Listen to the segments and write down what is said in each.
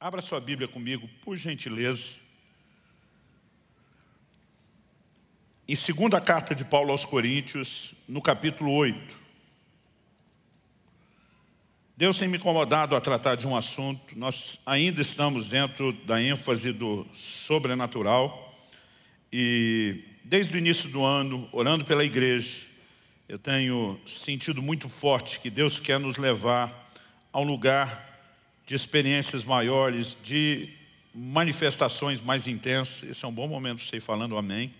Abra sua Bíblia comigo, por gentileza. Em segunda carta de Paulo aos Coríntios, no capítulo 8. Deus tem me incomodado a tratar de um assunto, nós ainda estamos dentro da ênfase do sobrenatural, e desde o início do ano, orando pela igreja, eu tenho sentido muito forte que Deus quer nos levar a um lugar de experiências maiores, de manifestações mais intensas. Esse é um bom momento para você ir falando amém.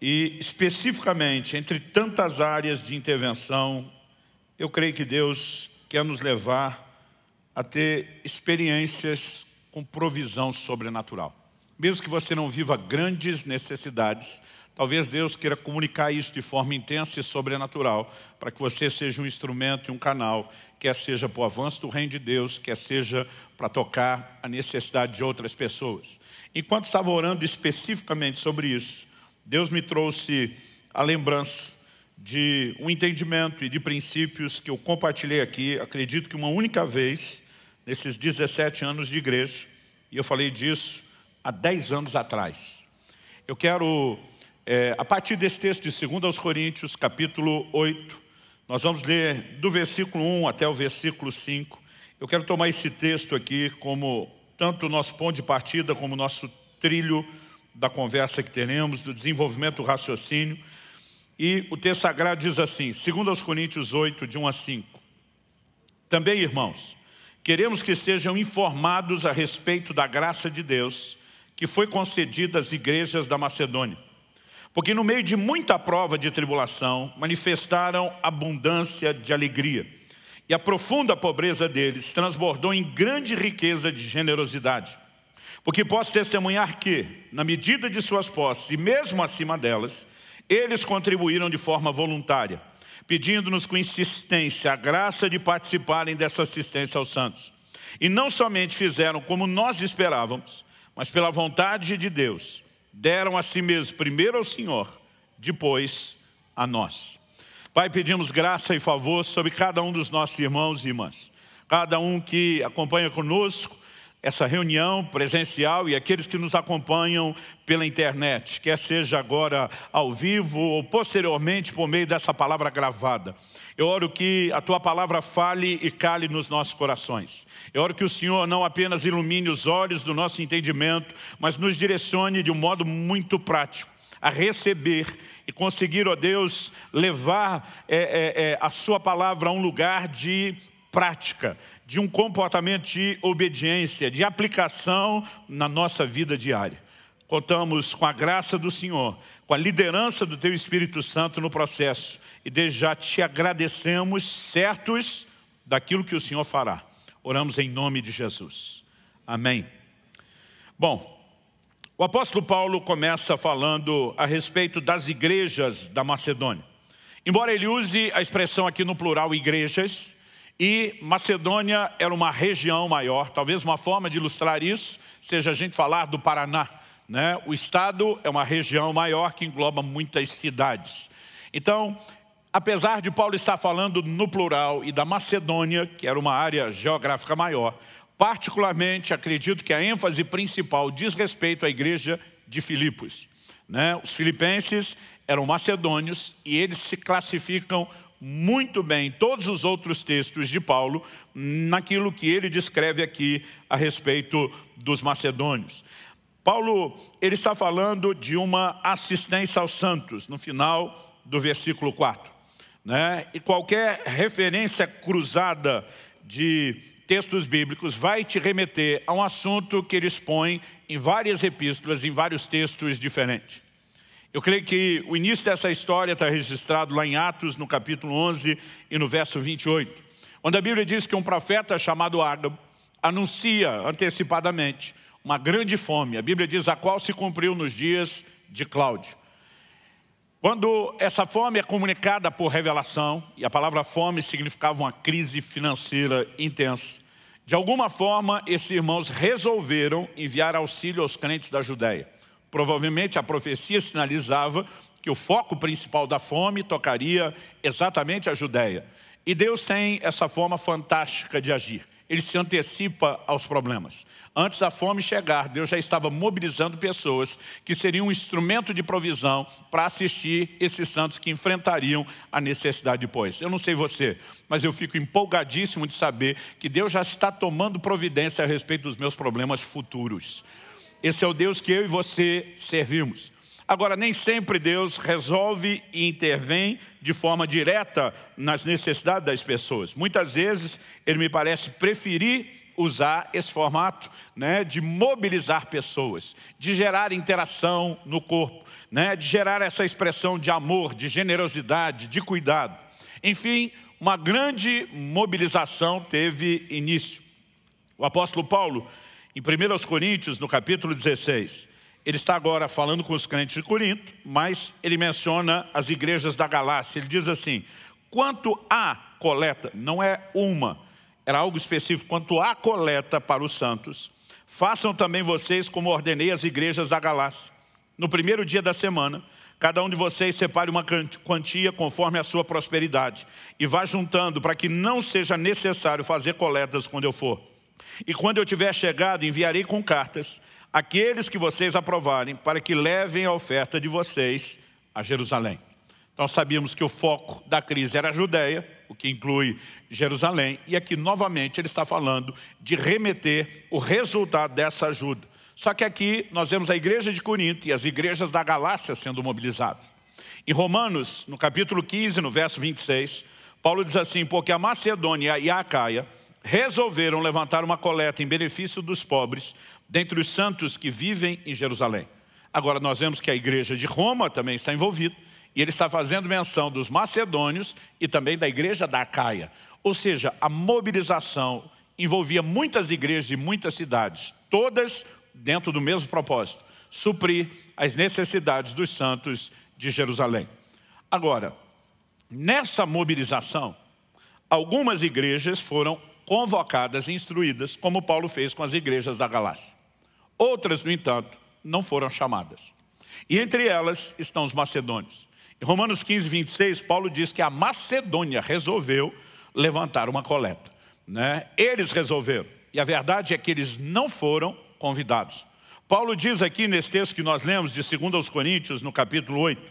E especificamente, entre tantas áreas de intervenção, eu creio que Deus quer nos levar a ter experiências com provisão sobrenatural. Mesmo que você não viva grandes necessidades, Talvez Deus queira comunicar isso de forma intensa e sobrenatural, para que você seja um instrumento e um canal, quer seja para o avanço do reino de Deus, quer seja para tocar a necessidade de outras pessoas. Enquanto estava orando especificamente sobre isso, Deus me trouxe a lembrança de um entendimento e de princípios que eu compartilhei aqui, acredito que uma única vez, nesses 17 anos de igreja, e eu falei disso há 10 anos atrás. Eu quero é, a partir desse texto de 2 Coríntios, capítulo 8, nós vamos ler do versículo 1 até o versículo 5. Eu quero tomar esse texto aqui como tanto o nosso ponto de partida, como o nosso trilho da conversa que teremos, do desenvolvimento do raciocínio. E o texto sagrado diz assim, 2 Coríntios 8, de 1 a 5. Também, irmãos, queremos que estejam informados a respeito da graça de Deus que foi concedida às igrejas da Macedônia porque no meio de muita prova de tribulação, manifestaram abundância de alegria. E a profunda pobreza deles transbordou em grande riqueza de generosidade. Porque posso testemunhar que, na medida de suas posses e mesmo acima delas, eles contribuíram de forma voluntária, pedindo-nos com insistência a graça de participarem dessa assistência aos santos. E não somente fizeram como nós esperávamos, mas pela vontade de Deus, deram a si mesmos, primeiro ao Senhor, depois a nós. Pai, pedimos graça e favor sobre cada um dos nossos irmãos e irmãs, cada um que acompanha conosco essa reunião presencial e aqueles que nos acompanham pela internet, quer seja agora ao vivo ou posteriormente por meio dessa palavra gravada. Eu oro que a tua palavra fale e cale nos nossos corações. Eu oro que o Senhor não apenas ilumine os olhos do nosso entendimento, mas nos direcione de um modo muito prático a receber e conseguir, ó Deus, levar é, é, é, a sua palavra a um lugar de prática, de um comportamento de obediência, de aplicação na nossa vida diária. Contamos com a graça do Senhor, com a liderança do Teu Espírito Santo no processo. E desde já te agradecemos, certos daquilo que o Senhor fará. Oramos em nome de Jesus. Amém. Bom, o apóstolo Paulo começa falando a respeito das igrejas da Macedônia. Embora ele use a expressão aqui no plural igrejas, e Macedônia era uma região maior, talvez uma forma de ilustrar isso seja a gente falar do Paraná. Né? O estado é uma região maior que engloba muitas cidades. Então, apesar de Paulo estar falando no plural e da Macedônia, que era uma área geográfica maior, particularmente acredito que a ênfase principal diz respeito à igreja de Filipos. Né? Os filipenses eram macedônios e eles se classificam muito bem todos os outros textos de Paulo naquilo que ele descreve aqui a respeito dos macedônios. Paulo, ele está falando de uma assistência aos santos, no final do versículo 4. Né? E qualquer referência cruzada de textos bíblicos vai te remeter a um assunto que ele expõe em várias epístolas, em vários textos diferentes. Eu creio que o início dessa história está registrado lá em Atos, no capítulo 11 e no verso 28, onde a Bíblia diz que um profeta chamado Ágabo anuncia antecipadamente uma grande fome, a Bíblia diz a qual se cumpriu nos dias de Cláudio. Quando essa fome é comunicada por revelação, e a palavra fome significava uma crise financeira intensa, de alguma forma, esses irmãos resolveram enviar auxílio aos crentes da Judéia. Provavelmente a profecia sinalizava que o foco principal da fome tocaria exatamente a Judéia. E Deus tem essa forma fantástica de agir. Ele se antecipa aos problemas. Antes da fome chegar, Deus já estava mobilizando pessoas que seriam um instrumento de provisão para assistir esses santos que enfrentariam a necessidade depois. Eu não sei você, mas eu fico empolgadíssimo de saber que Deus já está tomando providência a respeito dos meus problemas futuros. Esse é o Deus que eu e você servimos. Agora, nem sempre Deus resolve e intervém de forma direta nas necessidades das pessoas. Muitas vezes, ele me parece preferir usar esse formato né, de mobilizar pessoas, de gerar interação no corpo, né, de gerar essa expressão de amor, de generosidade, de cuidado. Enfim, uma grande mobilização teve início. O apóstolo Paulo em 1 Coríntios, no capítulo 16, ele está agora falando com os crentes de Corinto, mas ele menciona as igrejas da Galácia. Ele diz assim, quanto à coleta, não é uma, era algo específico, quanto à coleta para os santos, façam também vocês como ordenei as igrejas da Galácia. No primeiro dia da semana, cada um de vocês separe uma quantia conforme a sua prosperidade e vá juntando para que não seja necessário fazer coletas quando eu for. E quando eu tiver chegado, enviarei com cartas aqueles que vocês aprovarem para que levem a oferta de vocês a Jerusalém. Então sabíamos que o foco da crise era a Judéia, o que inclui Jerusalém, e aqui novamente ele está falando de remeter o resultado dessa ajuda. Só que aqui nós vemos a igreja de Corinto e as igrejas da Galácia sendo mobilizadas. Em Romanos, no capítulo 15, no verso 26, Paulo diz assim, porque a Macedônia e a Acaia resolveram levantar uma coleta em benefício dos pobres, dentre os santos que vivem em Jerusalém. Agora, nós vemos que a igreja de Roma também está envolvida, e ele está fazendo menção dos macedônios e também da igreja da Acaia. Ou seja, a mobilização envolvia muitas igrejas de muitas cidades, todas dentro do mesmo propósito, suprir as necessidades dos santos de Jerusalém. Agora, nessa mobilização, algumas igrejas foram convocadas e instruídas, como Paulo fez com as igrejas da Galácia. Outras, no entanto, não foram chamadas. E entre elas estão os macedônios. Em Romanos 15, 26, Paulo diz que a Macedônia resolveu levantar uma coleta. Né? Eles resolveram. E a verdade é que eles não foram convidados. Paulo diz aqui nesse texto que nós lemos de 2 aos Coríntios, no capítulo 8,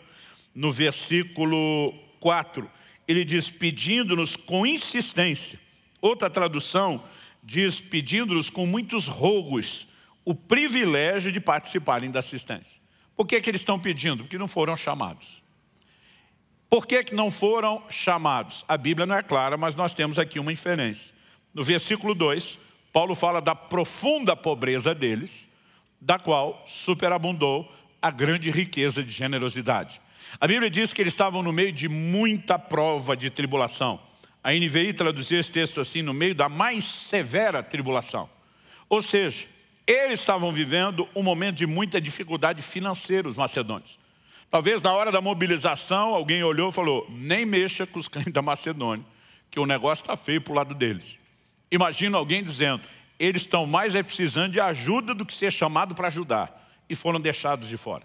no versículo 4, ele diz, pedindo-nos com insistência Outra tradução diz pedindo-lhes com muitos rogos o privilégio de participarem da assistência. Por que, que eles estão pedindo? Porque não foram chamados. Por que, que não foram chamados? A Bíblia não é clara, mas nós temos aqui uma inferência. No versículo 2, Paulo fala da profunda pobreza deles, da qual superabundou a grande riqueza de generosidade. A Bíblia diz que eles estavam no meio de muita prova de tribulação. A NVI traduzia esse texto assim, no meio da mais severa tribulação. Ou seja, eles estavam vivendo um momento de muita dificuldade financeira, os macedônios. Talvez na hora da mobilização, alguém olhou e falou, nem mexa com os cães da Macedônia, que o negócio está feio para o lado deles. Imagina alguém dizendo, eles estão mais é precisando de ajuda do que ser chamado para ajudar. E foram deixados de fora.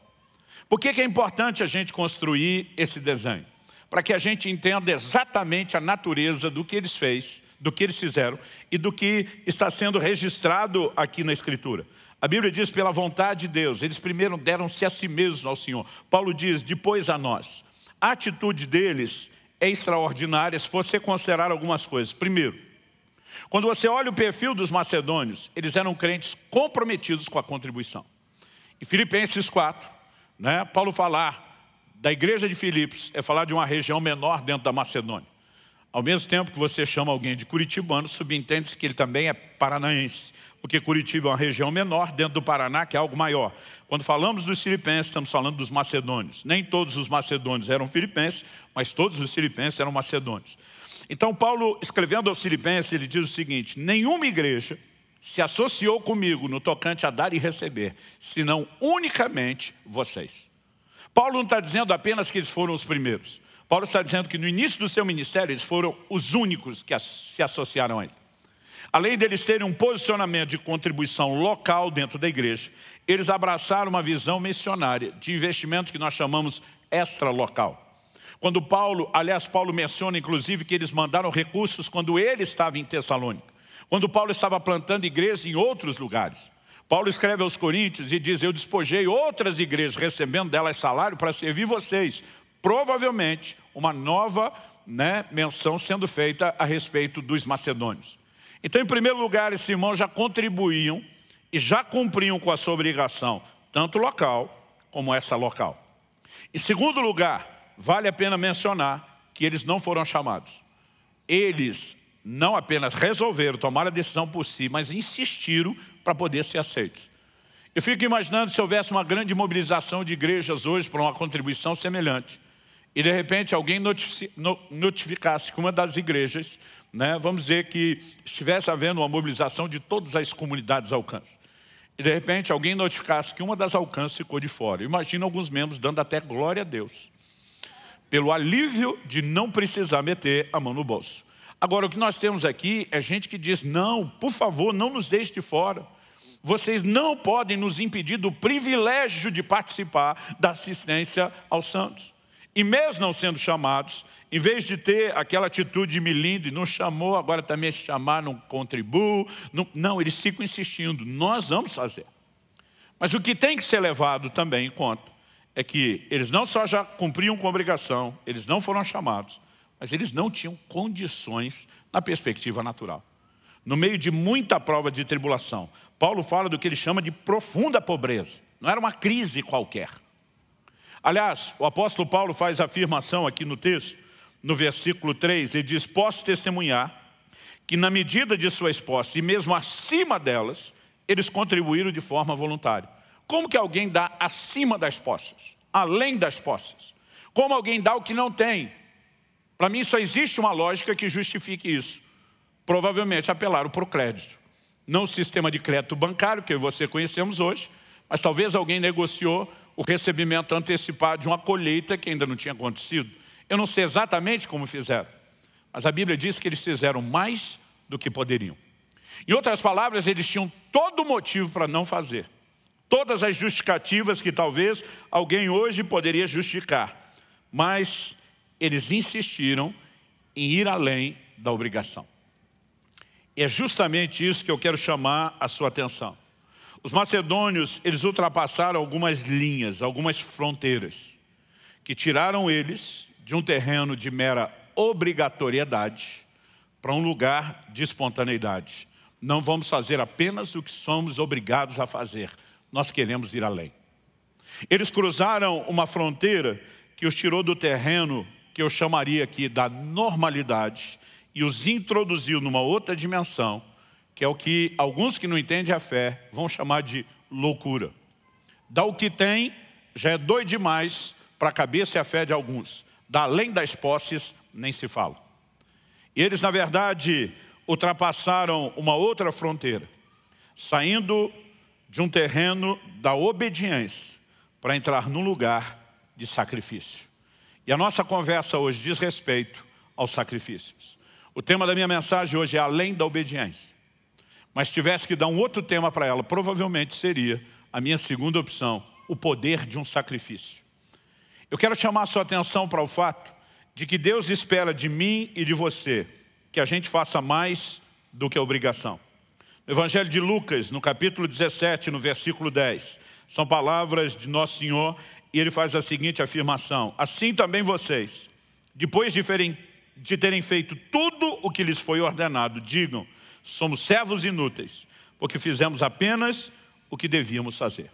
Por que, que é importante a gente construir esse desenho? para que a gente entenda exatamente a natureza do que eles fez, do que eles fizeram e do que está sendo registrado aqui na Escritura. A Bíblia diz, pela vontade de Deus, eles primeiro deram-se a si mesmos ao Senhor. Paulo diz, depois a nós. A atitude deles é extraordinária se você considerar algumas coisas. Primeiro, quando você olha o perfil dos macedônios, eles eram crentes comprometidos com a contribuição. Em Filipenses 4, né, Paulo falar da igreja de Filipos é falar de uma região menor dentro da Macedônia. Ao mesmo tempo que você chama alguém de curitibano, subentende-se que ele também é paranaense, porque Curitiba é uma região menor dentro do Paraná, que é algo maior. Quando falamos dos filipenses, estamos falando dos macedônios. Nem todos os macedônios eram filipenses, mas todos os filipenses eram macedônios. Então, Paulo, escrevendo aos filipenses, ele diz o seguinte, nenhuma igreja se associou comigo no tocante a dar e receber, senão unicamente vocês. Paulo não está dizendo apenas que eles foram os primeiros. Paulo está dizendo que no início do seu ministério eles foram os únicos que se associaram a ele. Além deles terem um posicionamento de contribuição local dentro da igreja, eles abraçaram uma visão missionária de investimento que nós chamamos extra-local. Quando Paulo, aliás, Paulo menciona inclusive que eles mandaram recursos quando ele estava em Tessalônica, quando Paulo estava plantando igreja em outros lugares. Paulo escreve aos Coríntios e diz, eu despojei outras igrejas recebendo delas salário para servir vocês. Provavelmente uma nova né, menção sendo feita a respeito dos macedônios. Então, em primeiro lugar, esses irmãos já contribuíam e já cumpriam com a sua obrigação, tanto local como essa local. Em segundo lugar, vale a pena mencionar que eles não foram chamados. Eles não apenas resolveram tomar a decisão por si, mas insistiram para poder ser aceitos. Eu fico imaginando se houvesse uma grande mobilização de igrejas hoje para uma contribuição semelhante e de repente alguém notificasse que uma das igrejas, né, vamos dizer que estivesse havendo uma mobilização de todas as comunidades alcance, e de repente alguém notificasse que uma das alcance ficou de fora. Imagina alguns membros dando até glória a Deus, pelo alívio de não precisar meter a mão no bolso. Agora, o que nós temos aqui é gente que diz, não, por favor, não nos deixe de fora. Vocês não podem nos impedir do privilégio de participar da assistência aos santos. E mesmo não sendo chamados, em vez de ter aquela atitude de e não chamou, agora também se é chamar, não contribuo, não, não, eles ficam insistindo, nós vamos fazer. Mas o que tem que ser levado também em conta é que eles não só já cumpriam com a obrigação, eles não foram chamados, mas eles não tinham condições na perspectiva natural. No meio de muita prova de tribulação, Paulo fala do que ele chama de profunda pobreza. Não era uma crise qualquer. Aliás, o apóstolo Paulo faz a afirmação aqui no texto, no versículo 3, ele diz, posso testemunhar que na medida de suas posses e mesmo acima delas, eles contribuíram de forma voluntária. Como que alguém dá acima das posses? Além das posses? Como alguém dá o que não tem? Para mim só existe uma lógica que justifique isso. Provavelmente apelaram para o crédito. Não o sistema de crédito bancário que você conhecemos hoje, mas talvez alguém negociou o recebimento antecipado de uma colheita que ainda não tinha acontecido. Eu não sei exatamente como fizeram, mas a Bíblia diz que eles fizeram mais do que poderiam. Em outras palavras, eles tinham todo motivo para não fazer. Todas as justificativas que talvez alguém hoje poderia justificar. Mas eles insistiram em ir além da obrigação. E é justamente isso que eu quero chamar a sua atenção. Os macedônios, eles ultrapassaram algumas linhas, algumas fronteiras, que tiraram eles de um terreno de mera obrigatoriedade para um lugar de espontaneidade. Não vamos fazer apenas o que somos obrigados a fazer, nós queremos ir além. Eles cruzaram uma fronteira que os tirou do terreno que eu chamaria aqui da normalidade e os introduziu numa outra dimensão, que é o que alguns que não entendem a fé vão chamar de loucura. Dá o que tem, já é doido demais para a cabeça e a fé de alguns. Da além das posses, nem se fala. E eles, na verdade, ultrapassaram uma outra fronteira, saindo de um terreno da obediência para entrar num lugar de sacrifício. E a nossa conversa hoje diz respeito aos sacrifícios. O tema da minha mensagem hoje é além da obediência. Mas tivesse que dar um outro tema para ela, provavelmente seria a minha segunda opção, o poder de um sacrifício. Eu quero chamar a sua atenção para o fato de que Deus espera de mim e de você que a gente faça mais do que a obrigação. No Evangelho de Lucas, no capítulo 17, no versículo 10, são palavras de Nosso Senhor e ele faz a seguinte afirmação: Assim também vocês, depois de terem, de terem feito tudo o que lhes foi ordenado, digam: somos servos inúteis, porque fizemos apenas o que devíamos fazer.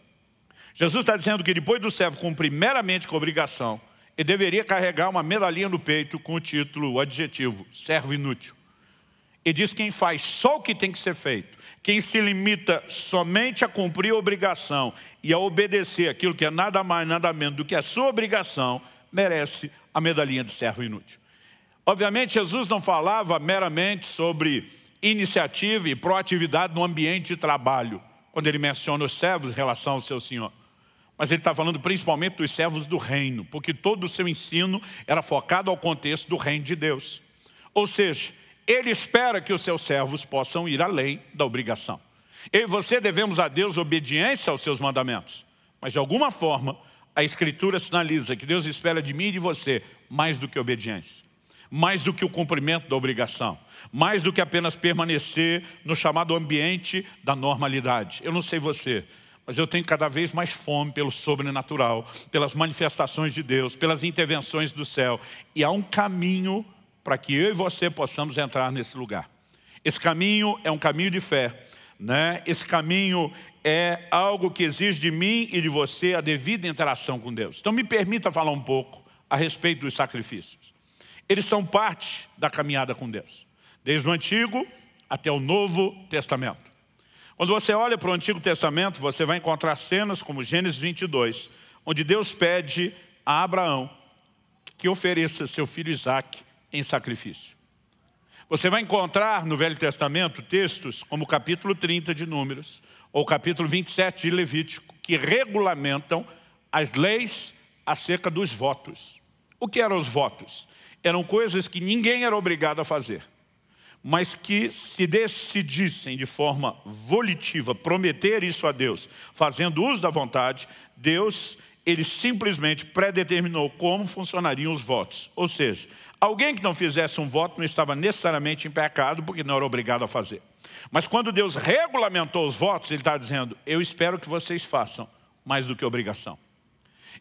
Jesus está dizendo que depois do servo cumprir meramente com a obrigação, ele deveria carregar uma medalhinha no peito com o título, o adjetivo, servo inútil. E diz quem faz só o que tem que ser feito, quem se limita somente a cumprir a obrigação e a obedecer aquilo que é nada mais, nada menos do que a sua obrigação, merece a medalhinha de servo inútil. Obviamente, Jesus não falava meramente sobre iniciativa e proatividade no ambiente de trabalho, quando ele menciona os servos em relação ao seu Senhor. Mas ele está falando principalmente dos servos do reino, porque todo o seu ensino era focado ao contexto do reino de Deus. Ou seja, ele espera que os seus servos possam ir além da obrigação. Eu e você devemos a Deus obediência aos seus mandamentos. Mas de alguma forma, a Escritura sinaliza que Deus espera de mim e de você mais do que obediência. Mais do que o cumprimento da obrigação. Mais do que apenas permanecer no chamado ambiente da normalidade. Eu não sei você, mas eu tenho cada vez mais fome pelo sobrenatural, pelas manifestações de Deus, pelas intervenções do céu. E há um caminho para que eu e você possamos entrar nesse lugar. Esse caminho é um caminho de fé, né? esse caminho é algo que exige de mim e de você a devida interação com Deus. Então me permita falar um pouco a respeito dos sacrifícios. Eles são parte da caminhada com Deus, desde o Antigo até o Novo Testamento. Quando você olha para o Antigo Testamento, você vai encontrar cenas como Gênesis 22, onde Deus pede a Abraão que ofereça seu filho Isaac em sacrifício. Você vai encontrar no Velho Testamento textos como o capítulo 30 de Números ou capítulo 27 de Levítico que regulamentam as leis acerca dos votos. O que eram os votos? Eram coisas que ninguém era obrigado a fazer, mas que se decidissem de forma volitiva prometer isso a Deus, fazendo uso da vontade, Deus ele simplesmente predeterminou como funcionariam os votos. Ou seja, Alguém que não fizesse um voto não estava necessariamente em pecado, porque não era obrigado a fazer. Mas quando Deus regulamentou os votos, Ele está dizendo, eu espero que vocês façam mais do que obrigação.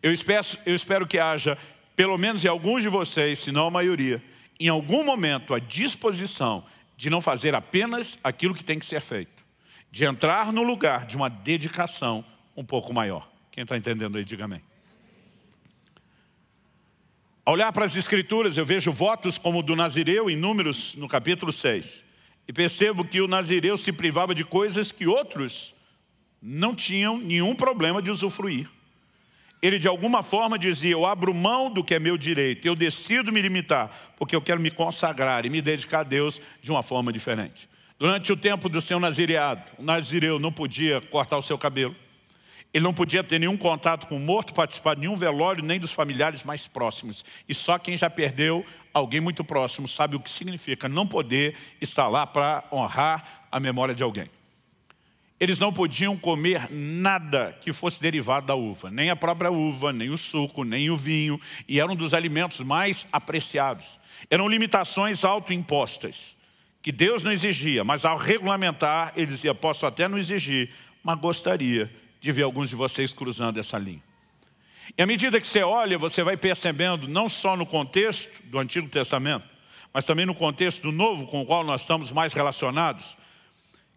Eu espero, eu espero que haja, pelo menos em alguns de vocês, se não a maioria, em algum momento a disposição de não fazer apenas aquilo que tem que ser feito, de entrar no lugar de uma dedicação um pouco maior. Quem está entendendo aí, diga amém. Ao olhar para as Escrituras, eu vejo votos como o do Nazireu em Números, no capítulo 6. E percebo que o Nazireu se privava de coisas que outros não tinham nenhum problema de usufruir. Ele de alguma forma dizia, eu abro mão do que é meu direito, eu decido me limitar, porque eu quero me consagrar e me dedicar a Deus de uma forma diferente. Durante o tempo do seu nazireado, o nazireu não podia cortar o seu cabelo, ele não podia ter nenhum contato com o morto, participar de nenhum velório, nem dos familiares mais próximos. E só quem já perdeu alguém muito próximo sabe o que significa não poder estar lá para honrar a memória de alguém. Eles não podiam comer nada que fosse derivado da uva, nem a própria uva, nem o suco, nem o vinho, e era um dos alimentos mais apreciados. Eram limitações autoimpostas, que Deus não exigia, mas ao regulamentar, ele dizia: posso até não exigir, mas gostaria de ver alguns de vocês cruzando essa linha. E à medida que você olha, você vai percebendo, não só no contexto do Antigo Testamento, mas também no contexto do Novo, com o qual nós estamos mais relacionados,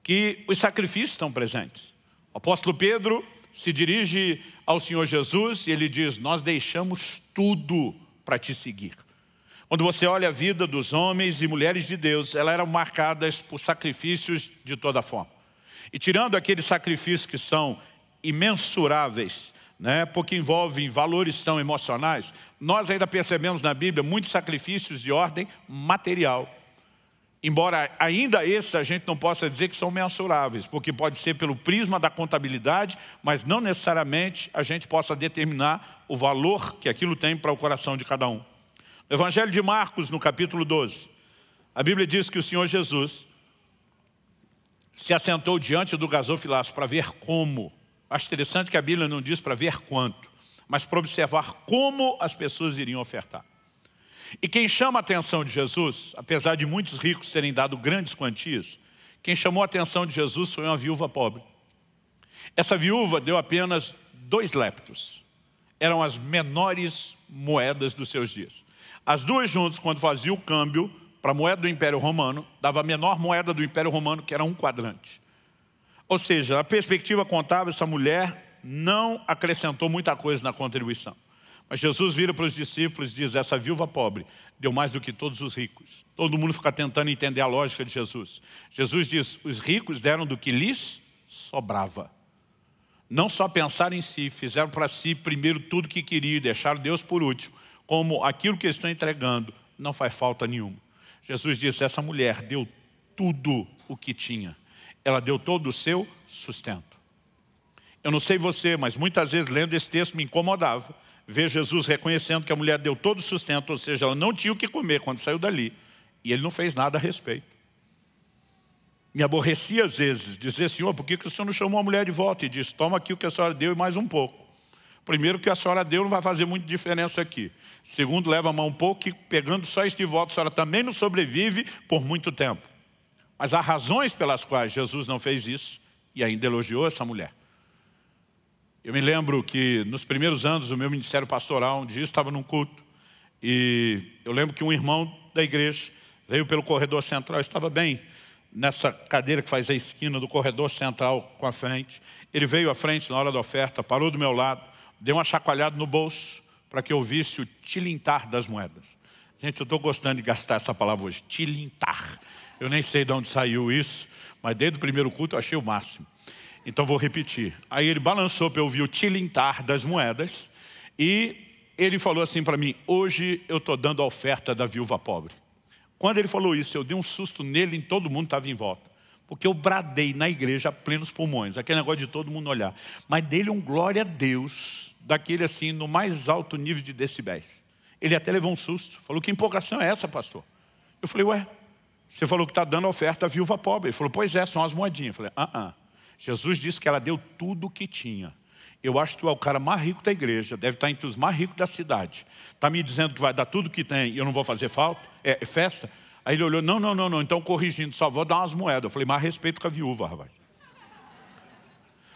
que os sacrifícios estão presentes. O apóstolo Pedro se dirige ao Senhor Jesus e ele diz, nós deixamos tudo para te seguir. Quando você olha a vida dos homens e mulheres de Deus, elas eram marcadas por sacrifícios de toda forma. E tirando aqueles sacrifícios que são imensuráveis, né, porque envolvem valores tão emocionais, nós ainda percebemos na Bíblia muitos sacrifícios de ordem material. Embora ainda esses a gente não possa dizer que são mensuráveis, porque pode ser pelo prisma da contabilidade, mas não necessariamente a gente possa determinar o valor que aquilo tem para o coração de cada um. No Evangelho de Marcos, no capítulo 12, a Bíblia diz que o Senhor Jesus se assentou diante do gasofilácio para ver como Acho interessante que a Bíblia não diz para ver quanto, mas para observar como as pessoas iriam ofertar. E quem chama a atenção de Jesus, apesar de muitos ricos terem dado grandes quantias, quem chamou a atenção de Jesus foi uma viúva pobre. Essa viúva deu apenas dois leptos. Eram as menores moedas dos seus dias. As duas juntas, quando fazia o câmbio para a moeda do Império Romano, dava a menor moeda do Império Romano, que era um quadrante. Ou seja, a perspectiva contábil, essa mulher não acrescentou muita coisa na contribuição. Mas Jesus vira para os discípulos e diz, essa viúva pobre deu mais do que todos os ricos. Todo mundo fica tentando entender a lógica de Jesus. Jesus diz, os ricos deram do que lhes sobrava. Não só pensaram em si, fizeram para si primeiro tudo o que queriam, deixaram Deus por último. Como aquilo que eles estão entregando não faz falta nenhuma. Jesus diz: essa mulher deu tudo o que tinha ela deu todo o seu sustento. Eu não sei você, mas muitas vezes lendo esse texto me incomodava ver Jesus reconhecendo que a mulher deu todo o sustento, ou seja, ela não tinha o que comer quando saiu dali. E ele não fez nada a respeito. Me aborrecia às vezes dizer, Senhor, por que, o Senhor não chamou a mulher de volta e disse, toma aqui o que a senhora deu e mais um pouco. Primeiro, que a senhora deu não vai fazer muita diferença aqui. Segundo, leva a mão um pouco e pegando só este voto, a senhora também não sobrevive por muito tempo. Mas há razões pelas quais Jesus não fez isso e ainda elogiou essa mulher. Eu me lembro que nos primeiros anos do meu ministério pastoral, um dia eu estava num culto e eu lembro que um irmão da igreja veio pelo corredor central, estava bem nessa cadeira que faz a esquina do corredor central com a frente. Ele veio à frente na hora da oferta, parou do meu lado, deu uma chacoalhada no bolso para que eu visse o tilintar das moedas. Gente, eu estou gostando de gastar essa palavra hoje, tilintar. Eu nem sei de onde saiu isso, mas desde o primeiro culto eu achei o máximo. Então vou repetir. Aí ele balançou para eu ouvir o tilintar das moedas e ele falou assim para mim, hoje eu estou dando a oferta da viúva pobre. Quando ele falou isso, eu dei um susto nele e todo mundo estava em volta. Porque eu bradei na igreja plenos pulmões, aquele negócio de todo mundo olhar. Mas dele um glória a Deus, daquele assim, no mais alto nível de decibéis. Ele até levou um susto, falou, que empolgação é essa, pastor? Eu falei, ué, você falou que está dando oferta à viúva pobre. Ele falou, pois é, são as moedinhas. Eu falei, ah, ah. Jesus disse que ela deu tudo o que tinha. Eu acho que tu é o cara mais rico da igreja, deve estar tá entre os mais ricos da cidade. Está me dizendo que vai dar tudo o que tem e eu não vou fazer falta? É, é festa? Aí ele olhou, não, não, não, não, então corrigindo, só vou dar umas moedas. Eu falei, Mais respeito com a viúva, rapaz.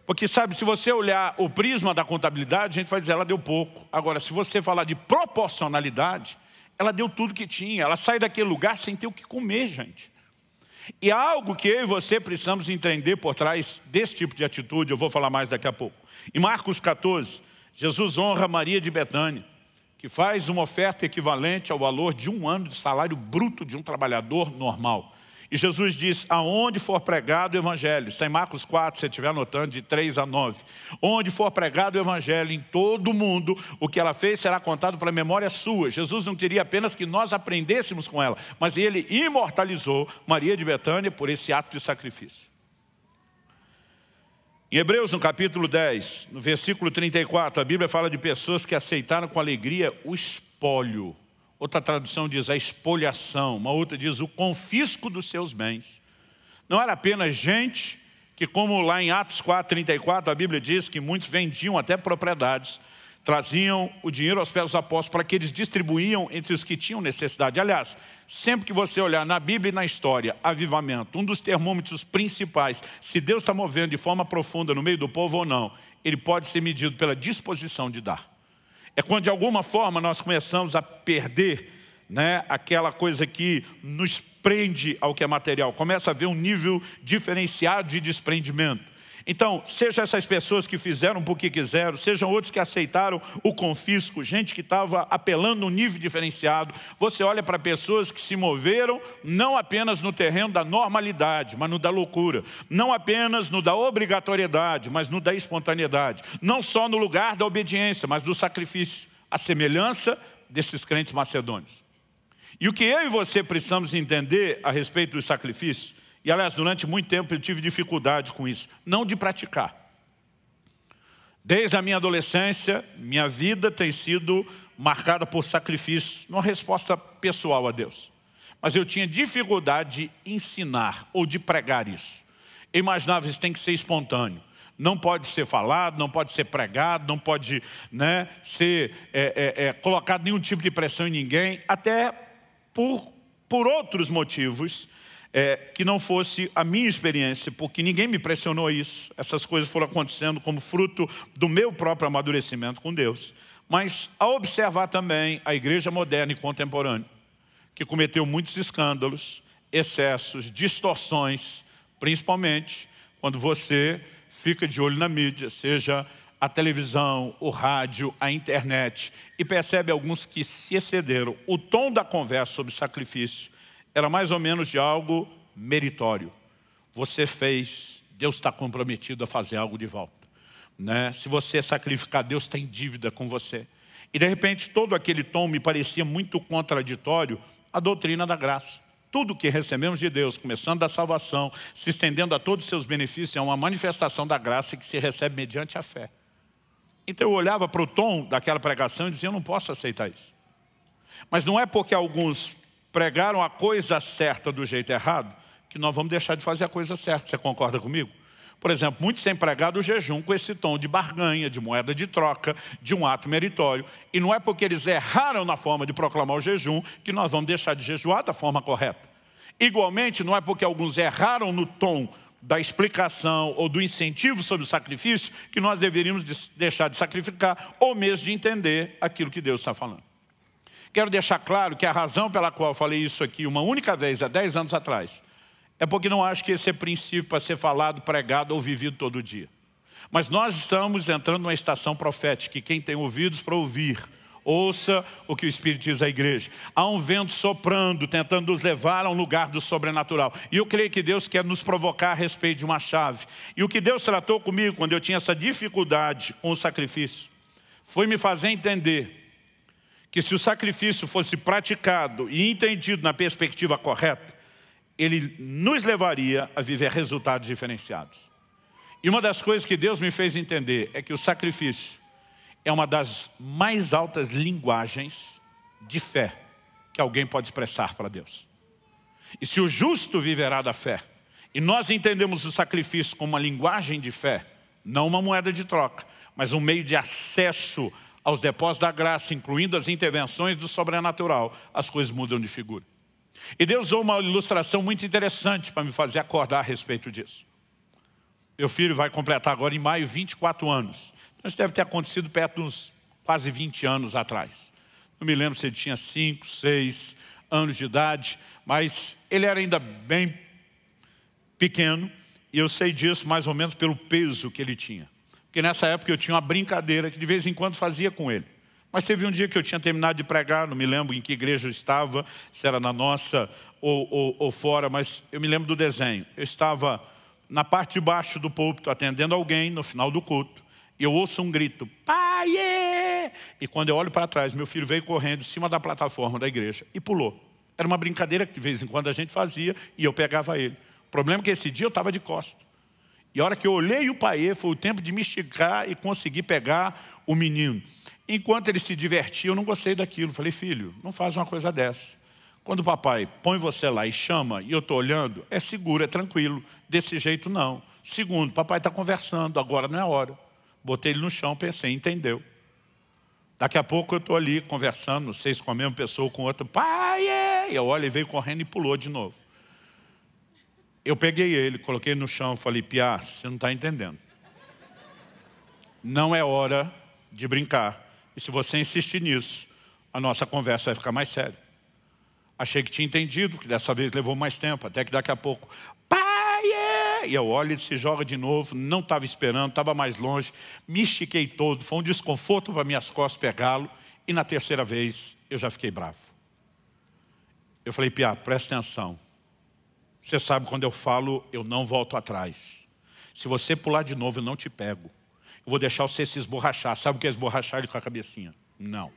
Porque sabe, se você olhar o prisma da contabilidade, a gente vai dizer, ela deu pouco. Agora, se você falar de proporcionalidade, ela deu tudo que tinha, ela sai daquele lugar sem ter o que comer, gente. E algo que eu e você precisamos entender por trás desse tipo de atitude, eu vou falar mais daqui a pouco. Em Marcos 14, Jesus honra Maria de Betânia, que faz uma oferta equivalente ao valor de um ano de salário bruto de um trabalhador normal. E Jesus diz, aonde for pregado o Evangelho, está em Marcos 4, se estiver anotando, de 3 a 9. Onde for pregado o Evangelho em todo o mundo, o que ela fez será contado para a memória sua. Jesus não queria apenas que nós aprendêssemos com ela, mas ele imortalizou Maria de Betânia por esse ato de sacrifício. Em Hebreus, no capítulo 10, no versículo 34, a Bíblia fala de pessoas que aceitaram com alegria o espólio Outra tradução diz a espoliação, uma outra diz o confisco dos seus bens. Não era apenas gente que, como lá em Atos 4,34, a Bíblia diz que muitos vendiam até propriedades, traziam o dinheiro aos pés dos apóstolos para que eles distribuíam entre os que tinham necessidade. Aliás, sempre que você olhar na Bíblia e na história, avivamento, um dos termômetros principais, se Deus está movendo de forma profunda no meio do povo ou não, ele pode ser medido pela disposição de dar. É quando de alguma forma nós começamos a perder né, aquela coisa que nos prende ao que é material. Começa a haver um nível diferenciado de desprendimento. Então, sejam essas pessoas que fizeram porque quiseram, sejam outros que aceitaram o confisco, gente que estava apelando num nível diferenciado. Você olha para pessoas que se moveram não apenas no terreno da normalidade, mas no da loucura. Não apenas no da obrigatoriedade, mas no da espontaneidade. Não só no lugar da obediência, mas do sacrifício. A semelhança desses crentes macedônios. E o que eu e você precisamos entender a respeito dos sacrifícios e, aliás, durante muito tempo eu tive dificuldade com isso. Não de praticar. Desde a minha adolescência, minha vida tem sido marcada por sacrifícios, uma resposta pessoal a Deus. Mas eu tinha dificuldade de ensinar ou de pregar isso. Eu imaginava isso tem que ser espontâneo. Não pode ser falado, não pode ser pregado, não pode né, ser é, é, é, colocado nenhum tipo de pressão em ninguém, até por, por outros motivos é, que não fosse a minha experiência, porque ninguém me pressionou isso. Essas coisas foram acontecendo como fruto do meu próprio amadurecimento com Deus. Mas ao observar também a igreja moderna e contemporânea, que cometeu muitos escândalos, excessos, distorções, principalmente quando você fica de olho na mídia, seja a televisão, o rádio, a internet, e percebe alguns que se excederam. O tom da conversa sobre sacrifício era mais ou menos de algo meritório. Você fez, Deus está comprometido a fazer algo de volta. Né? Se você sacrificar, Deus tem dívida com você. E de repente todo aquele tom me parecia muito contraditório à doutrina da graça. Tudo que recebemos de Deus, começando da salvação, se estendendo a todos os seus benefícios, é uma manifestação da graça que se recebe mediante a fé. Então eu olhava para o tom daquela pregação e dizia, eu não posso aceitar isso. Mas não é porque alguns pregaram a coisa certa do jeito errado, que nós vamos deixar de fazer a coisa certa. Você concorda comigo? Por exemplo, muitos têm pregado o jejum com esse tom de barganha, de moeda de troca, de um ato meritório. E não é porque eles erraram na forma de proclamar o jejum que nós vamos deixar de jejuar da forma correta. Igualmente, não é porque alguns erraram no tom da explicação ou do incentivo sobre o sacrifício que nós deveríamos deixar de sacrificar ou mesmo de entender aquilo que Deus está falando. Quero deixar claro que a razão pela qual falei isso aqui uma única vez, há 10 anos atrás, é porque não acho que esse é princípio para ser falado, pregado ou vivido todo dia. Mas nós estamos entrando numa estação profética, que quem tem ouvidos para ouvir, ouça o que o Espírito diz à igreja. Há um vento soprando, tentando nos levar a um lugar do sobrenatural. E eu creio que Deus quer nos provocar a respeito de uma chave. E o que Deus tratou comigo quando eu tinha essa dificuldade com o sacrifício, foi me fazer entender que se o sacrifício fosse praticado e entendido na perspectiva correta, ele nos levaria a viver resultados diferenciados. E uma das coisas que Deus me fez entender é que o sacrifício é uma das mais altas linguagens de fé que alguém pode expressar para Deus. E se o justo viverá da fé, e nós entendemos o sacrifício como uma linguagem de fé, não uma moeda de troca, mas um meio de acesso a aos depósitos da graça, incluindo as intervenções do sobrenatural, as coisas mudam de figura. E Deus usou uma ilustração muito interessante para me fazer acordar a respeito disso. Meu filho vai completar agora em maio 24 anos. Então, isso deve ter acontecido perto de uns quase 20 anos atrás. Não me lembro se ele tinha 5, 6 anos de idade, mas ele era ainda bem pequeno, e eu sei disso mais ou menos pelo peso que ele tinha. Porque nessa época eu tinha uma brincadeira que de vez em quando fazia com ele. Mas teve um dia que eu tinha terminado de pregar, não me lembro em que igreja eu estava, se era na nossa ou, ou, ou fora, mas eu me lembro do desenho. Eu estava na parte de baixo do púlpito atendendo alguém no final do culto, e eu ouço um grito, pai! É! E quando eu olho para trás, meu filho veio correndo de cima da plataforma da igreja e pulou. Era uma brincadeira que de vez em quando a gente fazia e eu pegava ele. O problema é que esse dia eu estava de costas. E a hora que eu olhei o paê, foi o tempo de me esticar e conseguir pegar o menino. Enquanto ele se divertia, eu não gostei daquilo. Falei, filho, não faz uma coisa dessa. Quando o papai põe você lá e chama, e eu estou olhando, é seguro, é tranquilo. Desse jeito, não. Segundo, papai está conversando, agora não é hora. Botei ele no chão, pensei, entendeu. Daqui a pouco eu estou ali conversando, não sei se com a mesma pessoa ou com outra. Pai! É. E eu olho e veio correndo e pulou de novo. Eu peguei ele, coloquei no chão, falei, Piá, você não está entendendo. Não é hora de brincar. E se você insistir nisso, a nossa conversa vai ficar mais séria. Achei que tinha entendido, que dessa vez levou mais tempo, até que daqui a pouco, pai, é! E eu olho, ele se joga de novo, não estava esperando, estava mais longe, me estiquei todo, foi um desconforto para minhas costas pegá-lo, e na terceira vez eu já fiquei bravo. Eu falei, Piá, presta atenção, você sabe, quando eu falo, eu não volto atrás. Se você pular de novo, eu não te pego. Eu vou deixar você se esborrachar. Sabe o que é esborrachar ele com a cabecinha? Não.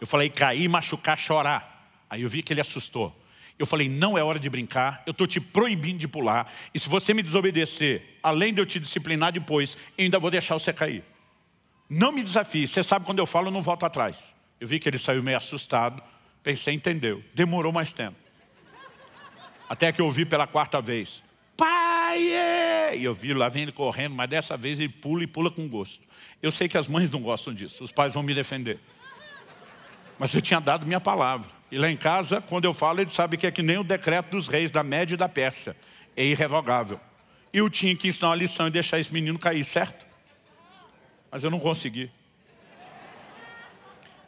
Eu falei, cair, machucar, chorar. Aí eu vi que ele assustou. Eu falei, não é hora de brincar, eu estou te proibindo de pular. E se você me desobedecer, além de eu te disciplinar depois, eu ainda vou deixar você cair. Não me desafie, você sabe quando eu falo, eu não volto atrás. Eu vi que ele saiu meio assustado, pensei, entendeu. Demorou mais tempo. Até que eu ouvi pela quarta vez, pai! É! E eu vi lá vem ele correndo, mas dessa vez ele pula e pula com gosto. Eu sei que as mães não gostam disso, os pais vão me defender. Mas eu tinha dado minha palavra. E lá em casa, quando eu falo, ele sabe que é que nem o decreto dos reis da Média e da Pérsia. É irrevogável. Eu tinha que ensinar uma lição e deixar esse menino cair, certo? Mas eu não consegui.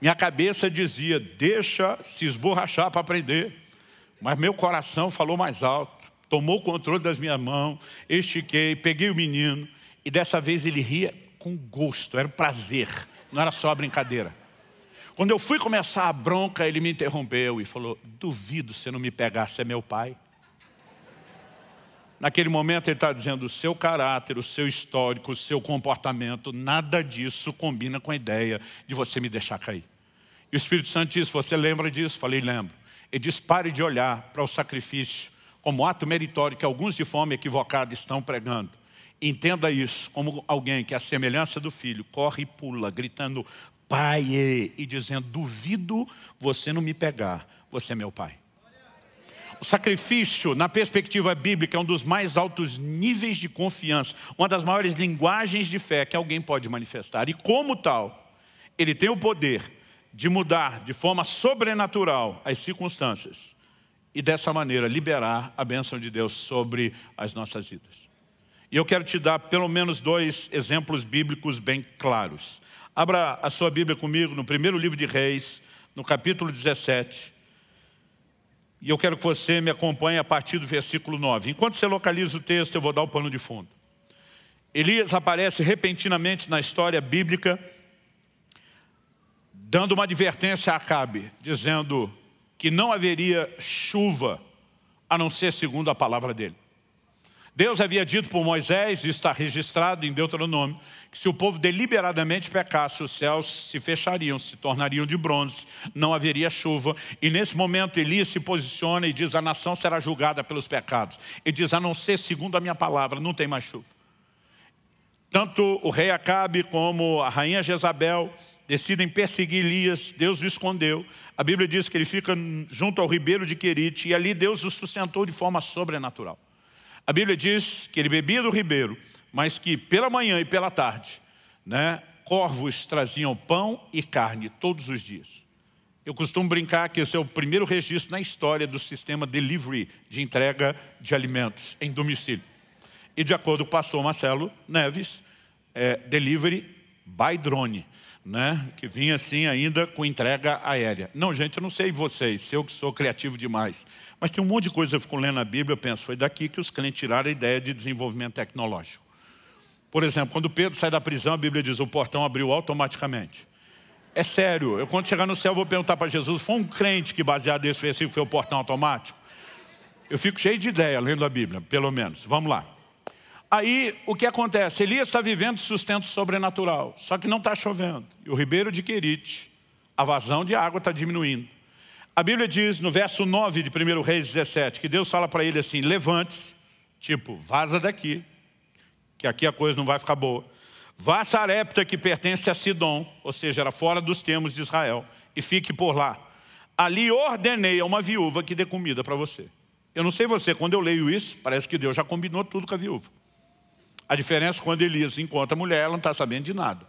Minha cabeça dizia, deixa se esborrachar para aprender. Mas meu coração falou mais alto, tomou o controle das minhas mãos, estiquei, peguei o menino e dessa vez ele ria com gosto, era um prazer, não era só brincadeira. Quando eu fui começar a bronca, ele me interrompeu e falou: Duvido se não me pegar, você é meu pai. Naquele momento ele está dizendo: o seu caráter, o seu histórico, o seu comportamento, nada disso combina com a ideia de você me deixar cair. E o Espírito Santo disse: Você lembra disso? Falei: Lembro. E diz, pare de olhar para o sacrifício como ato meritório que alguns de forma equivocada estão pregando. Entenda isso como alguém que, à semelhança do filho, corre e pula, gritando, pai, e dizendo, duvido você não me pegar, você é meu pai. O sacrifício, na perspectiva bíblica, é um dos mais altos níveis de confiança, uma das maiores linguagens de fé que alguém pode manifestar. E como tal, ele tem o poder de mudar de forma sobrenatural as circunstâncias e dessa maneira liberar a bênção de Deus sobre as nossas vidas. E eu quero te dar pelo menos dois exemplos bíblicos bem claros. Abra a sua Bíblia comigo no primeiro livro de Reis, no capítulo 17. E eu quero que você me acompanhe a partir do versículo 9. Enquanto você localiza o texto, eu vou dar o pano de fundo. Elias aparece repentinamente na história bíblica dando uma advertência a Acabe, dizendo que não haveria chuva a não ser segundo a palavra dele. Deus havia dito por Moisés, e está registrado em Deuteronômio, que se o povo deliberadamente pecasse, os céus se fechariam, se tornariam de bronze, não haveria chuva. E nesse momento Elias se posiciona e diz, a nação será julgada pelos pecados. E diz, a não ser segundo a minha palavra, não tem mais chuva. Tanto o rei Acabe como a rainha Jezabel decidem perseguir Elias, Deus o escondeu. A Bíblia diz que ele fica junto ao ribeiro de Querite e ali Deus o sustentou de forma sobrenatural. A Bíblia diz que ele bebia do ribeiro, mas que pela manhã e pela tarde, né, corvos traziam pão e carne todos os dias. Eu costumo brincar que esse é o primeiro registro na história do sistema delivery, de entrega de alimentos em domicílio. E de acordo com o pastor Marcelo Neves, é, delivery by drone né? Que vinha assim ainda com entrega aérea. Não, gente, eu não sei vocês, eu que sou criativo demais. Mas tem um monte de coisa, que eu fico lendo a Bíblia, eu penso, foi daqui que os crentes tiraram a ideia de desenvolvimento tecnológico. Por exemplo, quando Pedro sai da prisão, a Bíblia diz, o portão abriu automaticamente. É sério, eu quando chegar no céu vou perguntar para Jesus, foi um crente que baseado nesse versículo assim, foi o portão automático? Eu fico cheio de ideia lendo a Bíblia, pelo menos. Vamos lá. Aí o que acontece? Elias está vivendo sustento sobrenatural, só que não está chovendo. E o ribeiro de Querite, a vazão de água está diminuindo. A Bíblia diz no verso 9 de 1 Reis 17, que Deus fala para ele assim, levante-se, tipo, vaza daqui, que aqui a coisa não vai ficar boa. Vá a Sarepta, que pertence a Sidom, ou seja, era fora dos termos de Israel, e fique por lá. Ali ordenei a uma viúva que dê comida para você. Eu não sei você, quando eu leio isso, parece que Deus já combinou tudo com a viúva. A diferença é quando Elias encontra a mulher, ela não está sabendo de nada.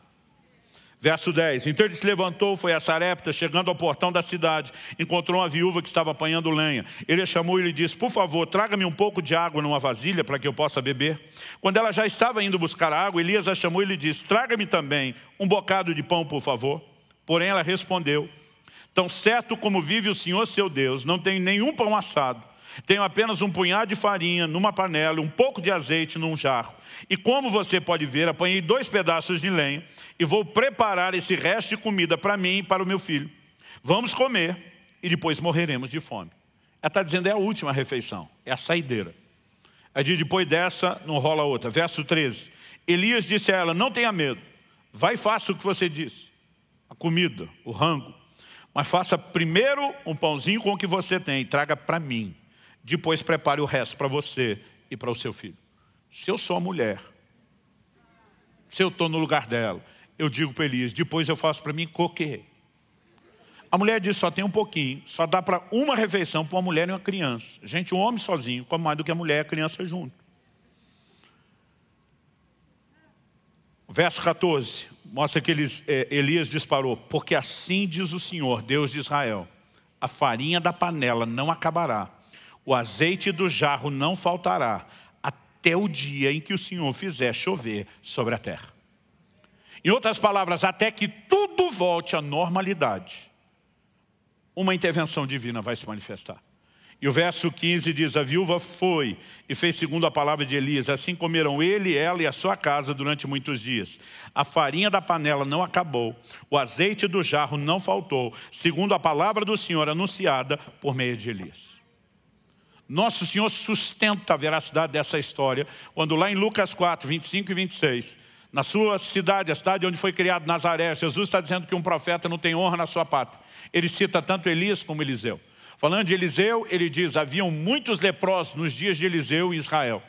Verso 10, então ele se levantou, foi a Sarepta, chegando ao portão da cidade, encontrou uma viúva que estava apanhando lenha. Ele a chamou e lhe disse, por favor, traga-me um pouco de água numa vasilha para que eu possa beber. Quando ela já estava indo buscar água, Elias a chamou e lhe disse, traga-me também um bocado de pão, por favor. Porém ela respondeu, tão certo como vive o Senhor seu Deus, não tenho nenhum pão assado, tenho apenas um punhado de farinha numa panela, um pouco de azeite num jarro. E como você pode ver, apanhei dois pedaços de lenha e vou preparar esse resto de comida para mim e para o meu filho. Vamos comer e depois morreremos de fome. Ela está dizendo, é a última refeição, é a saideira. A dia depois dessa, não rola outra. Verso 13. Elias disse a ela, não tenha medo, vai e faça o que você disse. A comida, o rango. Mas faça primeiro um pãozinho com o que você tem e traga para mim depois prepare o resto para você e para o seu filho. Se eu sou a mulher, se eu estou no lugar dela, eu digo para Elias, depois eu faço para mim coquê. A mulher diz, só tem um pouquinho, só dá para uma refeição para uma mulher e uma criança. Gente, o um homem sozinho come mais do que a mulher e a criança junto. Verso 14, mostra que eles, é, Elias disparou, porque assim diz o Senhor, Deus de Israel, a farinha da panela não acabará, o azeite do jarro não faltará até o dia em que o Senhor fizer chover sobre a terra. Em outras palavras, até que tudo volte à normalidade, uma intervenção divina vai se manifestar. E o verso 15 diz, a viúva foi e fez segundo a palavra de Elias, assim comeram ele, ela e a sua casa durante muitos dias. A farinha da panela não acabou, o azeite do jarro não faltou, segundo a palavra do Senhor anunciada por meio de Elias. Nosso Senhor sustenta a veracidade dessa história, quando lá em Lucas 4, 25 e 26, na sua cidade, a cidade onde foi criado Nazaré, Jesus está dizendo que um profeta não tem honra na sua pátria. Ele cita tanto Elias como Eliseu. Falando de Eliseu, ele diz, haviam muitos leprosos nos dias de Eliseu em Israel,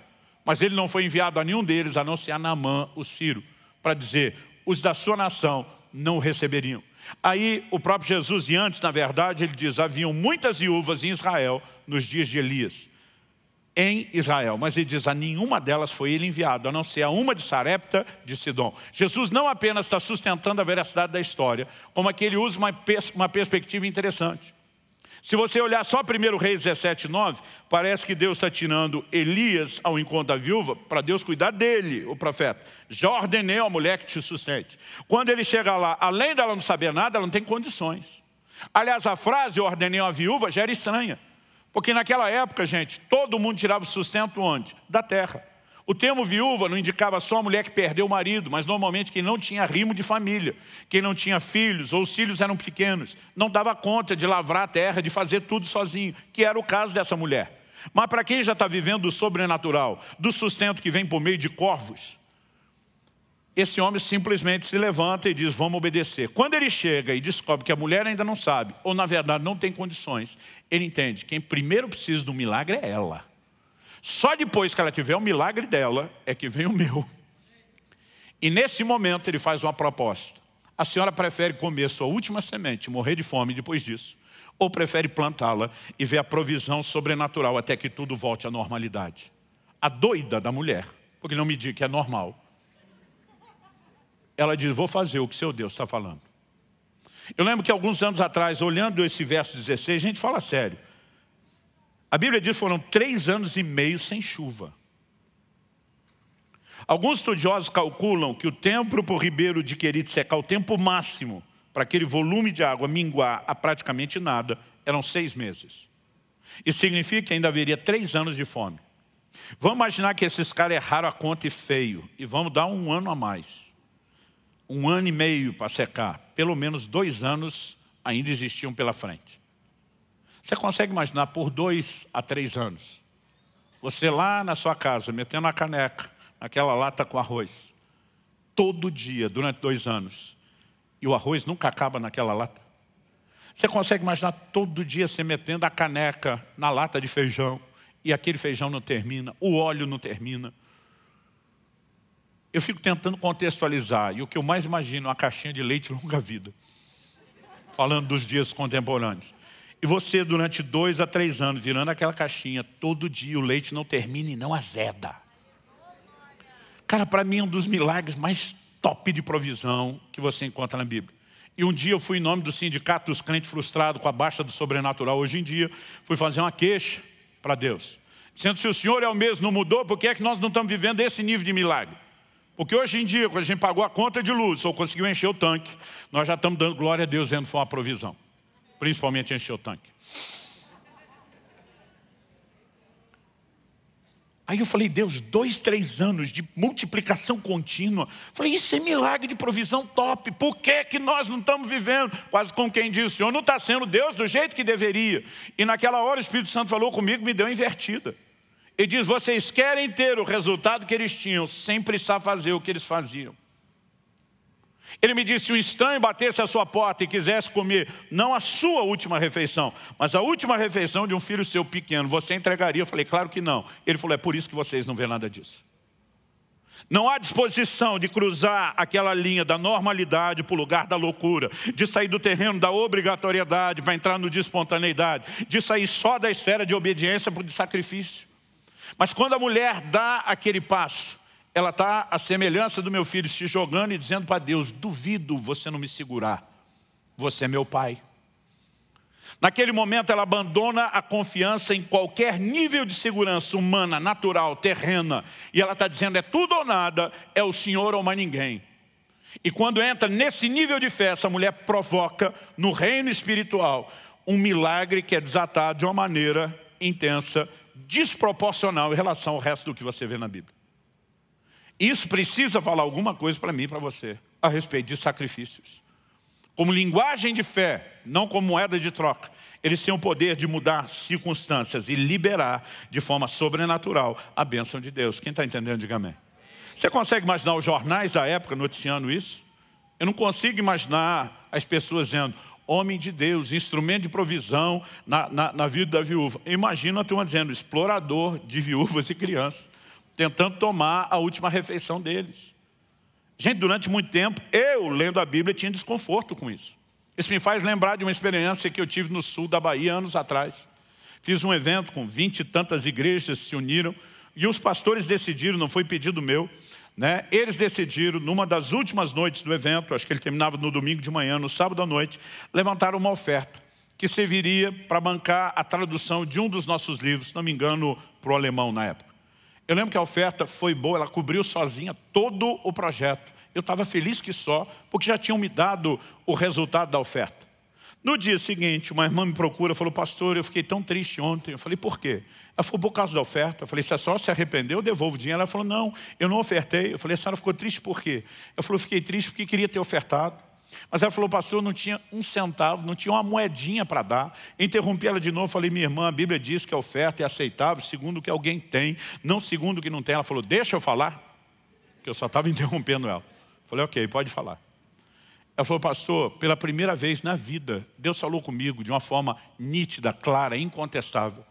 mas ele não foi enviado a nenhum deles, a não ser a Namã, o Ciro, para dizer, os da sua nação não receberiam. Aí o próprio Jesus, e antes, na verdade, ele diz, haviam muitas viúvas em Israel nos dias de Elias, em Israel. Mas ele diz, a nenhuma delas foi ele enviado, a não ser a uma de Sarepta de Sidom. Jesus não apenas está sustentando a veracidade da história, como aqui ele usa uma, pers uma perspectiva interessante. Se você olhar só 1 Reis 17, 9, parece que Deus está tirando Elias ao encontro da viúva para Deus cuidar dele, o profeta. Já ordenei a mulher que te sustente. Quando ele chega lá, além dela não saber nada, ela não tem condições. Aliás, a frase, eu ordenei a viúva, já era estranha. Porque naquela época, gente, todo mundo tirava o sustento onde? Da terra. O termo viúva não indicava só a mulher que perdeu o marido, mas normalmente quem não tinha rimo de família, quem não tinha filhos ou os filhos eram pequenos, não dava conta de lavrar a terra, de fazer tudo sozinho, que era o caso dessa mulher. Mas para quem já está vivendo do sobrenatural, do sustento que vem por meio de corvos, esse homem simplesmente se levanta e diz, vamos obedecer. Quando ele chega e descobre que a mulher ainda não sabe, ou na verdade não tem condições, ele entende, quem primeiro precisa do milagre é ela. Só depois que ela tiver o milagre dela, é que vem o meu. E nesse momento ele faz uma proposta. A senhora prefere comer sua última semente, morrer de fome depois disso, ou prefere plantá-la e ver a provisão sobrenatural até que tudo volte à normalidade? A doida da mulher, porque não me diz que é normal. Ela diz, vou fazer o que seu Deus está falando. Eu lembro que alguns anos atrás, olhando esse verso 16, a gente fala sério. A Bíblia diz que foram três anos e meio sem chuva. Alguns estudiosos calculam que o tempo para o ribeiro de Querite secar, o tempo máximo para aquele volume de água minguar a praticamente nada, eram seis meses. Isso significa que ainda haveria três anos de fome. Vamos imaginar que esses caras erraram a conta e feio, e vamos dar um ano a mais. Um ano e meio para secar, pelo menos dois anos ainda existiam pela frente. Você consegue imaginar por dois a três anos? Você lá na sua casa, metendo a caneca, naquela lata com arroz, todo dia, durante dois anos, e o arroz nunca acaba naquela lata? Você consegue imaginar todo dia você metendo a caneca na lata de feijão, e aquele feijão não termina, o óleo não termina? Eu fico tentando contextualizar, e o que eu mais imagino é uma caixinha de leite longa vida, falando dos dias contemporâneos. E você, durante dois a três anos, virando aquela caixinha, todo dia o leite não termina e não azeda. Cara, para mim é um dos milagres mais top de provisão que você encontra na Bíblia. E um dia eu fui em nome do Sindicato dos Crentes Frustrados com a baixa do sobrenatural hoje em dia, fui fazer uma queixa para Deus. Dizendo, se o Senhor é o mesmo, não mudou, por que é que nós não estamos vivendo esse nível de milagre? Porque hoje em dia, quando a gente pagou a conta de luz, ou conseguiu encher o tanque, nós já estamos dando glória a Deus, dizendo que foi uma provisão. Principalmente encher o tanque. Aí eu falei, Deus, dois, três anos de multiplicação contínua. Falei, isso é milagre de provisão top. Por que, que nós não estamos vivendo? Quase como quem disse? o Senhor não está sendo Deus do jeito que deveria. E naquela hora o Espírito Santo falou comigo, me deu invertida. E diz, vocês querem ter o resultado que eles tinham, sem precisar fazer o que eles faziam. Ele me disse: se o estranho batesse à sua porta e quisesse comer, não a sua última refeição, mas a última refeição de um filho seu pequeno, você entregaria? Eu falei: claro que não. Ele falou: é por isso que vocês não veem nada disso. Não há disposição de cruzar aquela linha da normalidade para o lugar da loucura, de sair do terreno da obrigatoriedade para entrar no de espontaneidade, de sair só da esfera de obediência para o de sacrifício. Mas quando a mulher dá aquele passo, ela está à semelhança do meu filho se jogando e dizendo para Deus, duvido você não me segurar, você é meu pai. Naquele momento ela abandona a confiança em qualquer nível de segurança humana, natural, terrena. E ela está dizendo, é tudo ou nada, é o Senhor ou mais ninguém. E quando entra nesse nível de fé, essa mulher provoca no reino espiritual um milagre que é desatado de uma maneira intensa, desproporcional em relação ao resto do que você vê na Bíblia. Isso precisa falar alguma coisa para mim e para você a respeito de sacrifícios. Como linguagem de fé, não como moeda de troca, eles têm o poder de mudar circunstâncias e liberar de forma sobrenatural a bênção de Deus. Quem está entendendo, diga amém. Você consegue imaginar os jornais da época noticiando isso? Eu não consigo imaginar as pessoas dizendo, homem de Deus, instrumento de provisão na, na, na vida da viúva. Imagina a turma dizendo, explorador de viúvas e crianças tentando tomar a última refeição deles. Gente, durante muito tempo, eu lendo a Bíblia tinha desconforto com isso. Isso me faz lembrar de uma experiência que eu tive no sul da Bahia anos atrás. Fiz um evento com vinte e tantas igrejas se uniram e os pastores decidiram, não foi pedido meu, né? eles decidiram, numa das últimas noites do evento, acho que ele terminava no domingo de manhã, no sábado à noite, levantar uma oferta que serviria para bancar a tradução de um dos nossos livros, se não me engano, para o alemão na época. Eu lembro que a oferta foi boa, ela cobriu sozinha todo o projeto. Eu estava feliz que só, porque já tinham me dado o resultado da oferta. No dia seguinte, uma irmã me procura, falou, pastor, eu fiquei tão triste ontem. Eu falei, por quê? Ela falou, por causa da oferta. Eu falei, se a senhora se arrependeu, eu devolvo o dinheiro. Ela falou, não, eu não ofertei. Eu falei, a senhora ficou triste por quê? Eu falei, fiquei triste porque queria ter ofertado. Mas ela falou, pastor, eu não tinha um centavo, não tinha uma moedinha para dar. Interrompi ela de novo, falei, minha irmã, a Bíblia diz que a oferta é aceitável segundo o que alguém tem, não segundo o que não tem. Ela falou, deixa eu falar, que eu só estava interrompendo ela. Falei, ok, pode falar. Ela falou, pastor, pela primeira vez na vida, Deus falou comigo de uma forma nítida, clara, incontestável.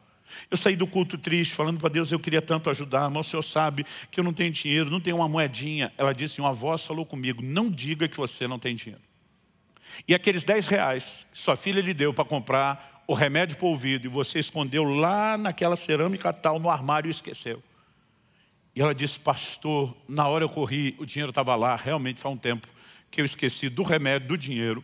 Eu saí do culto triste, falando para Deus, eu queria tanto ajudar, mas o Senhor sabe que eu não tenho dinheiro, não tenho uma moedinha. Ela disse, uma voz falou comigo, não diga que você não tem dinheiro. E aqueles 10 reais que sua filha lhe deu para comprar o remédio para o ouvido e você escondeu lá naquela cerâmica tal, no armário e esqueceu. E ela disse, pastor, na hora eu corri, o dinheiro estava lá, realmente faz um tempo que eu esqueci do remédio, do dinheiro.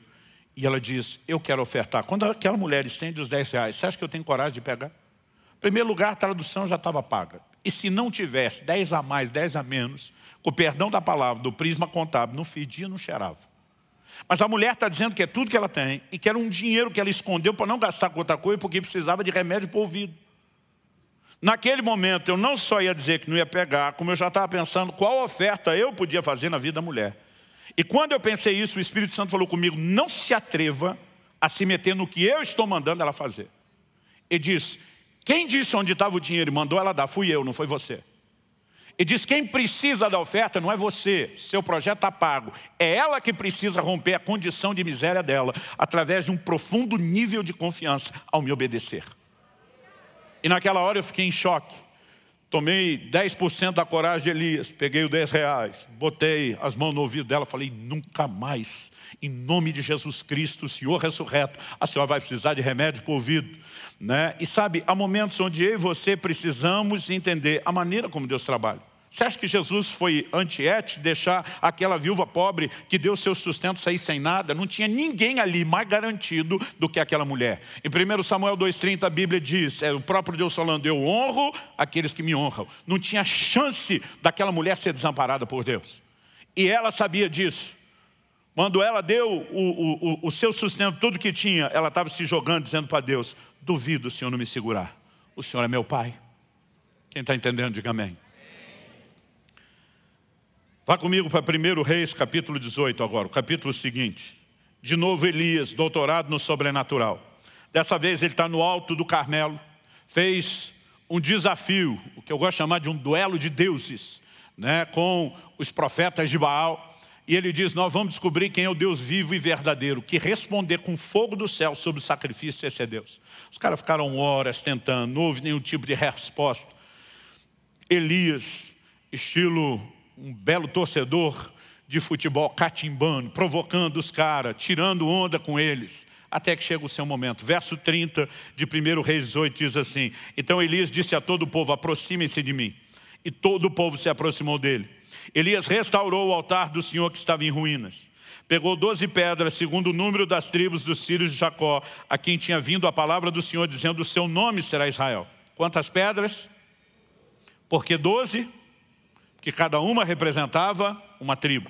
E ela disse, eu quero ofertar. Quando aquela mulher estende os 10 reais, você acha que eu tenho coragem de pegar? Em primeiro lugar, a tradução já estava paga. E se não tivesse 10 a mais, 10 a menos, com o perdão da palavra, do prisma contábil, não fedia, não cheirava. Mas a mulher está dizendo que é tudo que ela tem e que era um dinheiro que ela escondeu para não gastar com outra coisa porque precisava de remédio para o ouvido. Naquele momento eu não só ia dizer que não ia pegar, como eu já estava pensando qual oferta eu podia fazer na vida da mulher. E quando eu pensei isso, o Espírito Santo falou comigo, não se atreva a se meter no que eu estou mandando ela fazer. E disse, quem disse onde estava o dinheiro e mandou ela dar, fui eu, não foi você. E diz: quem precisa da oferta não é você, seu projeto está pago. É ela que precisa romper a condição de miséria dela, através de um profundo nível de confiança ao me obedecer. E naquela hora eu fiquei em choque. Tomei 10% da coragem de Elias, peguei os 10 reais, botei as mãos no ouvido dela, falei, nunca mais, em nome de Jesus Cristo, Senhor ressurreto, a senhora vai precisar de remédio para o ouvido. Né? E sabe, há momentos onde eu e você precisamos entender a maneira como Deus trabalha. Você acha que Jesus foi antiético, deixar aquela viúva pobre que deu seu sustento sair sem nada? Não tinha ninguém ali mais garantido do que aquela mulher. Em 1 Samuel 2,30 a Bíblia diz, é o próprio Deus falando, eu honro aqueles que me honram. Não tinha chance daquela mulher ser desamparada por Deus. E ela sabia disso. Quando ela deu o, o, o seu sustento, tudo que tinha, ela estava se jogando, dizendo para Deus, duvido o Senhor não me segurar. O Senhor é meu Pai. Quem está entendendo, diga amém. Vá comigo para 1 Reis, capítulo 18 agora, o capítulo seguinte. De novo Elias, doutorado no sobrenatural. Dessa vez ele está no alto do Carmelo, fez um desafio, o que eu gosto de chamar de um duelo de deuses, né, com os profetas de Baal. E ele diz, nós vamos descobrir quem é o Deus vivo e verdadeiro, que responder com fogo do céu sobre o sacrifício esse é Deus. Os caras ficaram horas tentando, não houve nenhum tipo de resposta. Elias, estilo um belo torcedor de futebol catimbando, provocando os caras, tirando onda com eles, até que chega o seu momento. Verso 30 de 1 Reis 18 diz assim: Então Elias disse a todo o povo: Aproximem-se de mim. E todo o povo se aproximou dele. Elias restaurou o altar do Senhor que estava em ruínas. Pegou doze pedras, segundo o número das tribos dos filhos de Jacó, a quem tinha vindo a palavra do Senhor, dizendo: O seu nome será Israel. Quantas pedras? Porque doze. 12 que cada uma representava uma tribo.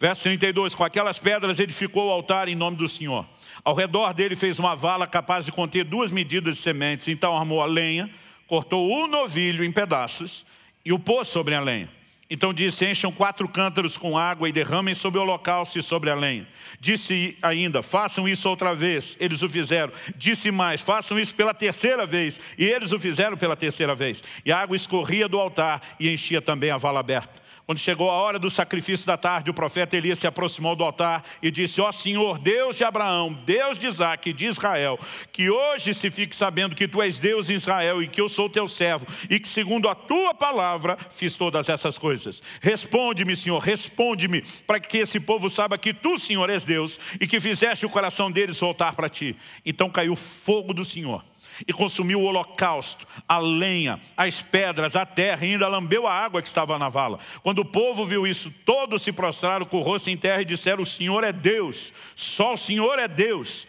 Verso 32, com aquelas pedras edificou o altar em nome do Senhor. Ao redor dele fez uma vala capaz de conter duas medidas de sementes. Então armou a lenha, cortou o novilho em pedaços e o pôs sobre a lenha. Então disse: Encham quatro cântaros com água e derramem sobre o holocausto e sobre a lenha. Disse ainda: Façam isso outra vez. Eles o fizeram. Disse mais: Façam isso pela terceira vez. E eles o fizeram pela terceira vez. E a água escorria do altar e enchia também a vala aberta. Quando chegou a hora do sacrifício da tarde, o profeta Elias se aproximou do altar e disse: Ó oh, Senhor, Deus de Abraão, Deus de Isaac e de Israel, que hoje se fique sabendo que tu és Deus em Israel e que eu sou teu servo e que, segundo a tua palavra, fiz todas essas coisas. Responde-me, Senhor, responde-me, para que esse povo saiba que tu, Senhor, és Deus e que fizeste o coração deles voltar para ti. Então caiu fogo do Senhor e consumiu o holocausto, a lenha, as pedras, a terra, e ainda lambeu a água que estava na vala. Quando o povo viu isso, todos se prostraram com o rosto em terra e disseram: O Senhor é Deus, só o Senhor é Deus.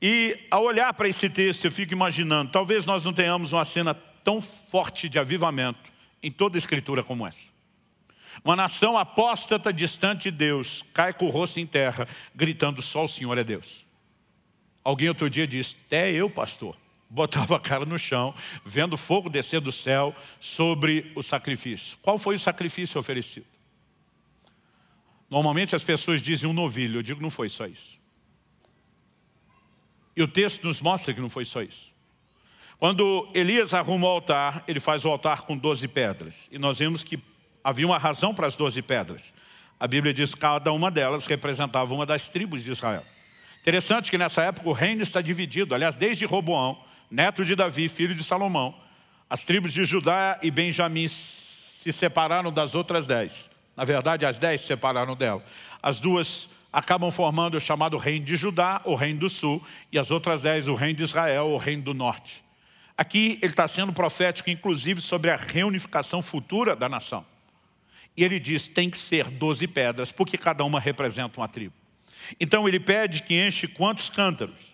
E ao olhar para esse texto, eu fico imaginando, talvez nós não tenhamos uma cena tão forte de avivamento em toda a escritura como essa. Uma nação apóstata distante de Deus cai com o rosto em terra, gritando: só o Senhor é Deus. Alguém outro dia disse: até eu, pastor botava a cara no chão, vendo fogo descer do céu sobre o sacrifício. Qual foi o sacrifício oferecido? Normalmente as pessoas dizem um novilho, eu digo não foi só isso. E o texto nos mostra que não foi só isso. Quando Elias arruma o altar, ele faz o altar com 12 pedras. E nós vimos que havia uma razão para as 12 pedras. A Bíblia diz que cada uma delas representava uma das tribos de Israel. Interessante que nessa época o reino está dividido. Aliás, desde Roboão, neto de Davi, filho de Salomão, as tribos de Judá e Benjamim se separaram das outras dez. Na verdade, as dez se separaram dela. As duas acabam formando o chamado reino de Judá, o reino do sul, e as outras dez, o reino de Israel, o reino do norte. Aqui ele está sendo profético, inclusive, sobre a reunificação futura da nação. E ele diz, tem que ser doze pedras, porque cada uma representa uma tribo. Então ele pede que enche quantos cântaros?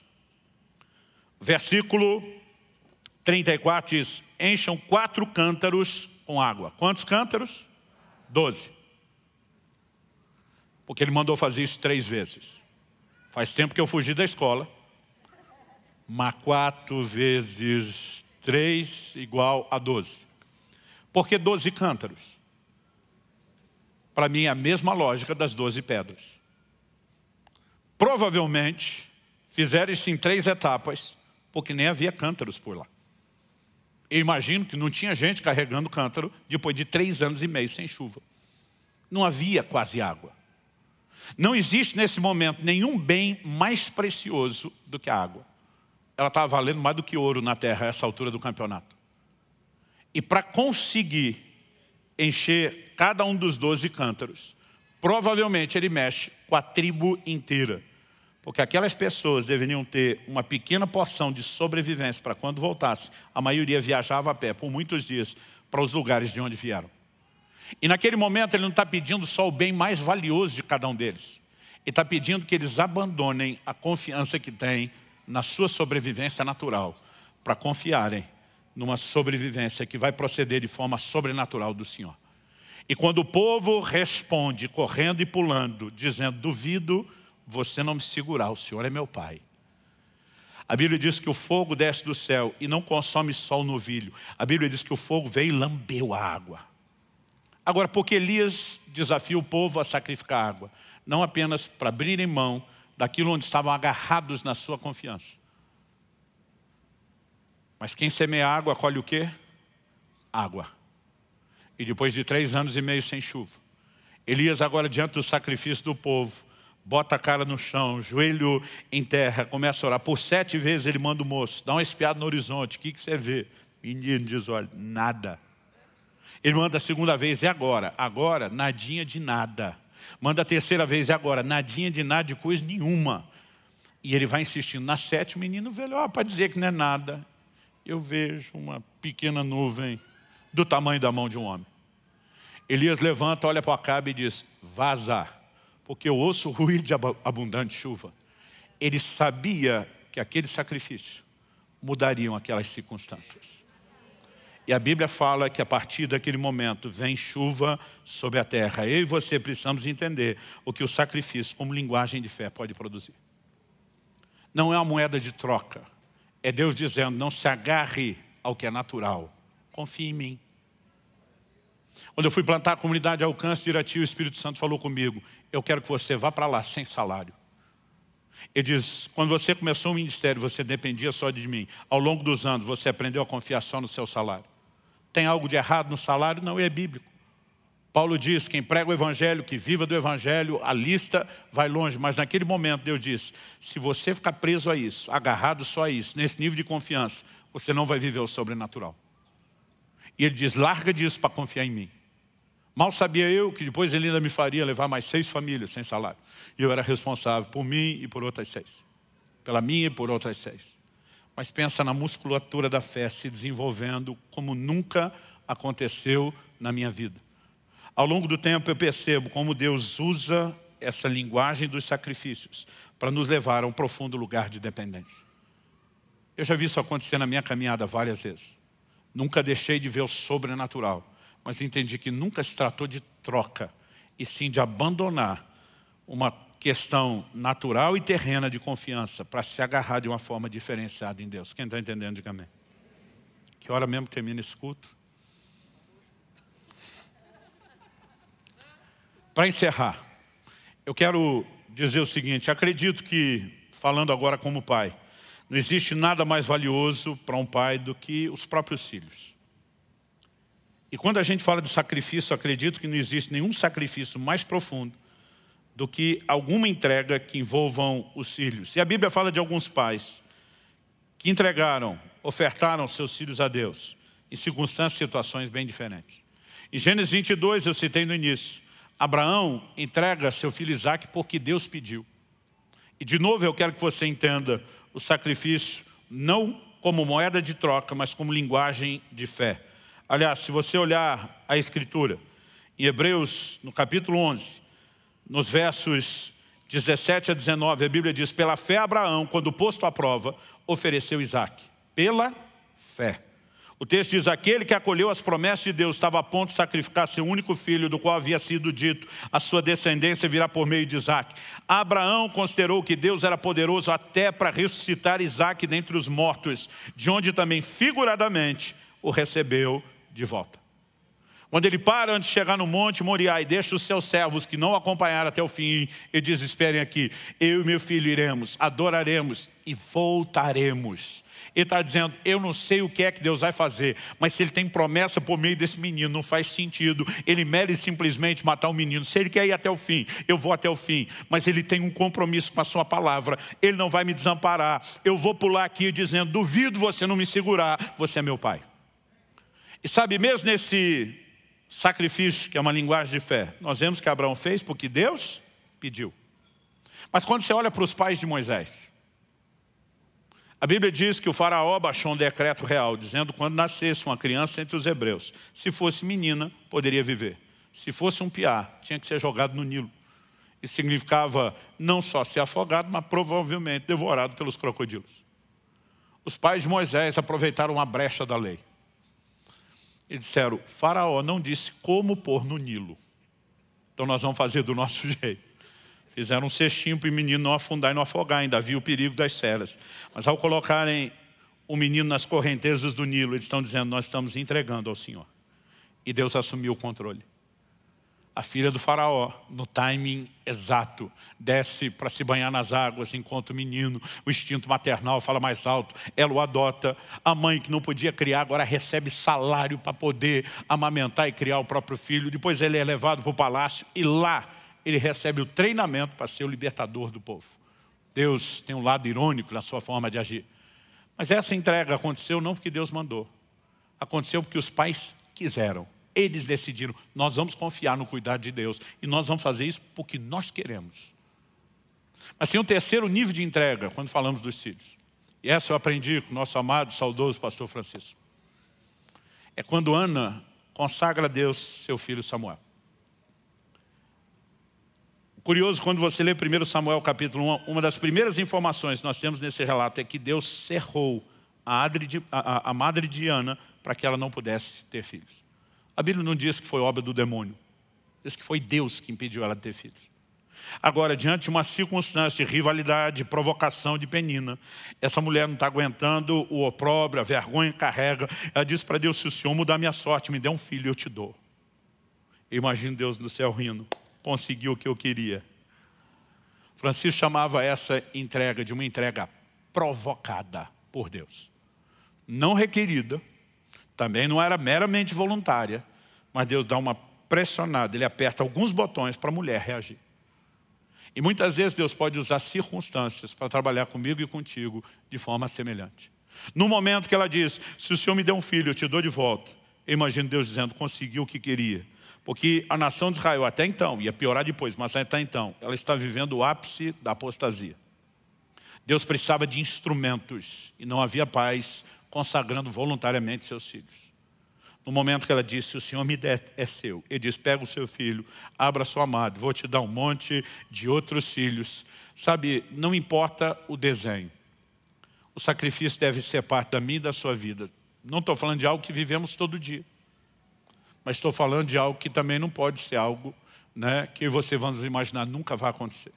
versículo 34 diz, encham quatro cântaros com água. Quantos cântaros? Doze. Porque ele mandou fazer isso três vezes. Faz tempo que eu fugi da escola. Mas quatro vezes três igual a doze. Por que doze cântaros? Para mim é a mesma lógica das doze pedras. Provavelmente, fizeram isso em três etapas porque nem havia cântaros por lá. Eu imagino que não tinha gente carregando cântaro depois de três anos e meio sem chuva. Não havia quase água. Não existe nesse momento nenhum bem mais precioso do que a água. Ela estava tá valendo mais do que ouro na terra a essa altura do campeonato. E para conseguir encher cada um dos doze cântaros, provavelmente ele mexe com a tribo inteira. Porque aquelas pessoas deveriam ter uma pequena porção de sobrevivência para quando voltasse. A maioria viajava a pé por muitos dias para os lugares de onde vieram. E naquele momento ele não está pedindo só o bem mais valioso de cada um deles. Ele está pedindo que eles abandonem a confiança que têm na sua sobrevivência natural, para confiarem numa sobrevivência que vai proceder de forma sobrenatural do Senhor. E quando o povo responde, correndo e pulando, dizendo, duvido, você não me segurar, o Senhor é meu Pai. A Bíblia diz que o fogo desce do céu e não consome só o novilho. A Bíblia diz que o fogo veio e lambeu a água. Agora, porque Elias desafia o povo a sacrificar água, não apenas para abrirem mão daquilo onde estavam agarrados na sua confiança. Mas quem semeia água, colhe o quê? Água. E depois de três anos e meio sem chuva, Elias agora diante do sacrifício do povo, bota a cara no chão, joelho em terra, começa a orar. Por sete vezes ele manda o moço, dá uma espiada no horizonte, o que, que você vê? O menino diz, olha, nada. Ele manda a segunda vez, é agora. Agora, nadinha de nada. Manda a terceira vez, é agora. Nadinha de nada, de coisa nenhuma. E ele vai insistindo. Na sétima, o menino velho, ó, para dizer que não é nada. Eu vejo uma pequena nuvem do tamanho da mão de um homem. Elias levanta, olha para o Acabe e diz, vaza porque eu ouço o ruído de abundante chuva. Ele sabia que aquele sacrifício mudariam aquelas circunstâncias. E a Bíblia fala que a partir daquele momento vem chuva sobre a terra. Eu e você precisamos entender o que o sacrifício, como linguagem de fé, pode produzir. Não é uma moeda de troca. É Deus dizendo, não se agarre ao que é natural. Confie em mim. Quando eu fui plantar a comunidade Alcance de Irati, o Espírito Santo falou comigo, eu quero que você vá para lá sem salário. Ele diz, quando você começou o ministério, você dependia só de mim. Ao longo dos anos, você aprendeu a confiar só no seu salário. Tem algo de errado no salário? Não, é bíblico. Paulo diz, quem prega o evangelho, que viva do evangelho, a lista vai longe. Mas naquele momento, Deus diz, se você ficar preso a isso, agarrado só a isso, nesse nível de confiança, você não vai viver o sobrenatural. E ele diz, larga disso para confiar em mim. Mal sabia eu que depois ele ainda me faria levar mais seis famílias sem salário. E eu era responsável por mim e por outras seis. Pela minha e por outras seis. Mas pensa na musculatura da fé se desenvolvendo como nunca aconteceu na minha vida. Ao longo do tempo eu percebo como Deus usa essa linguagem dos sacrifícios para nos levar a um profundo lugar de dependência. Eu já vi isso acontecer na minha caminhada várias vezes. Nunca deixei de ver o sobrenatural, mas entendi que nunca se tratou de troca, e sim de abandonar uma questão natural e terrena de confiança para se agarrar de uma forma diferenciada em Deus. Quem está entendendo, diga amém. Que hora mesmo termina esse culto? Para encerrar, eu quero dizer o seguinte, acredito que, falando agora como pai, não existe nada mais valioso para um pai do que os próprios filhos. E quando a gente fala de sacrifício, acredito que não existe nenhum sacrifício mais profundo do que alguma entrega que envolvam os filhos. E a Bíblia fala de alguns pais que entregaram, ofertaram seus filhos a Deus em circunstâncias e situações bem diferentes. Em Gênesis 22, eu citei no início, Abraão entrega seu filho Isaac porque Deus pediu. E de novo eu quero que você entenda o sacrifício não como moeda de troca, mas como linguagem de fé. Aliás, se você olhar a Escritura, em Hebreus, no capítulo 11, nos versos 17 a 19, a Bíblia diz, pela fé Abraão, quando posto à prova, ofereceu Isaac. Pela fé. O texto diz: Aquele que acolheu as promessas de Deus estava a ponto de sacrificar seu único filho, do qual havia sido dito: A sua descendência virá por meio de Isaac. Abraão considerou que Deus era poderoso até para ressuscitar Isaac dentre os mortos, de onde também, figuradamente, o recebeu de volta. Quando ele para antes de chegar no monte Moriá e deixa os seus servos que não acompanharam até o fim e diz, esperem aqui, eu e meu filho iremos, adoraremos e voltaremos. Ele está dizendo, eu não sei o que é que Deus vai fazer, mas se ele tem promessa por meio desse menino, não faz sentido. Ele merece simplesmente matar o menino. Se ele quer ir até o fim, eu vou até o fim. Mas ele tem um compromisso com a sua palavra. Ele não vai me desamparar. Eu vou pular aqui dizendo, duvido você não me segurar. Você é meu pai. E sabe, mesmo nesse sacrifício, que é uma linguagem de fé. Nós vemos que Abraão fez porque Deus pediu. Mas quando você olha para os pais de Moisés, a Bíblia diz que o faraó baixou um decreto real, dizendo quando nascesse uma criança entre os hebreus, se fosse menina, poderia viver. Se fosse um piá, tinha que ser jogado no Nilo. Isso significava não só ser afogado, mas provavelmente devorado pelos crocodilos. Os pais de Moisés aproveitaram uma brecha da lei. E disseram, faraó não disse como pôr no Nilo. Então nós vamos fazer do nosso jeito. Fizeram um cestinho para o menino não afundar e não afogar, ainda havia o perigo das feras. Mas ao colocarem o menino nas correntezas do Nilo, eles estão dizendo, nós estamos entregando ao Senhor. E Deus assumiu o controle a filha do faraó, no timing exato, desce para se banhar nas águas, enquanto o menino, o instinto maternal fala mais alto, ela o adota, a mãe que não podia criar, agora recebe salário para poder amamentar e criar o próprio filho, depois ele é levado para o palácio e lá ele recebe o treinamento para ser o libertador do povo. Deus tem um lado irônico na sua forma de agir. Mas essa entrega aconteceu não porque Deus mandou, aconteceu porque os pais quiseram. Eles decidiram, nós vamos confiar no cuidado de Deus e nós vamos fazer isso porque nós queremos. Mas tem um terceiro nível de entrega quando falamos dos filhos. E essa eu aprendi com o nosso amado, saudoso pastor Francisco. É quando Ana consagra a Deus seu filho Samuel. Curioso, quando você lê 1 Samuel capítulo 1, uma das primeiras informações que nós temos nesse relato é que Deus cerrou a, a madre de Ana para que ela não pudesse ter filhos. A Bíblia não diz que foi obra do demônio. Diz que foi Deus que impediu ela de ter filhos. Agora, diante de uma circunstância de rivalidade, de provocação, de penina, essa mulher não está aguentando o opróbrio, a vergonha carrega. Ela diz para Deus, se o Senhor mudar minha sorte, me dê um filho, eu te dou. Eu imagino Deus no céu rindo. Conseguiu o que eu queria. Francisco chamava essa entrega de uma entrega provocada por Deus. Não requerida, também não era meramente voluntária, mas Deus dá uma pressionada, Ele aperta alguns botões para a mulher reagir. E muitas vezes Deus pode usar circunstâncias para trabalhar comigo e contigo de forma semelhante. No momento que ela diz, se o Senhor me der um filho, eu te dou de volta. Eu imagino Deus dizendo, conseguiu o que queria. Porque a nação de Israel até então, ia piorar depois, mas até então, ela está vivendo o ápice da apostasia. Deus precisava de instrumentos e não havia paz consagrando voluntariamente seus filhos. No momento que ela disse, o Senhor me der, é seu. Ele diz, pega o seu filho, abra sua madre, vou te dar um monte de outros filhos. Sabe, não importa o desenho. O sacrifício deve ser parte da minha e da sua vida. Não estou falando de algo que vivemos todo dia. Mas estou falando de algo que também não pode ser algo né, que você, vamos imaginar, nunca vai acontecer.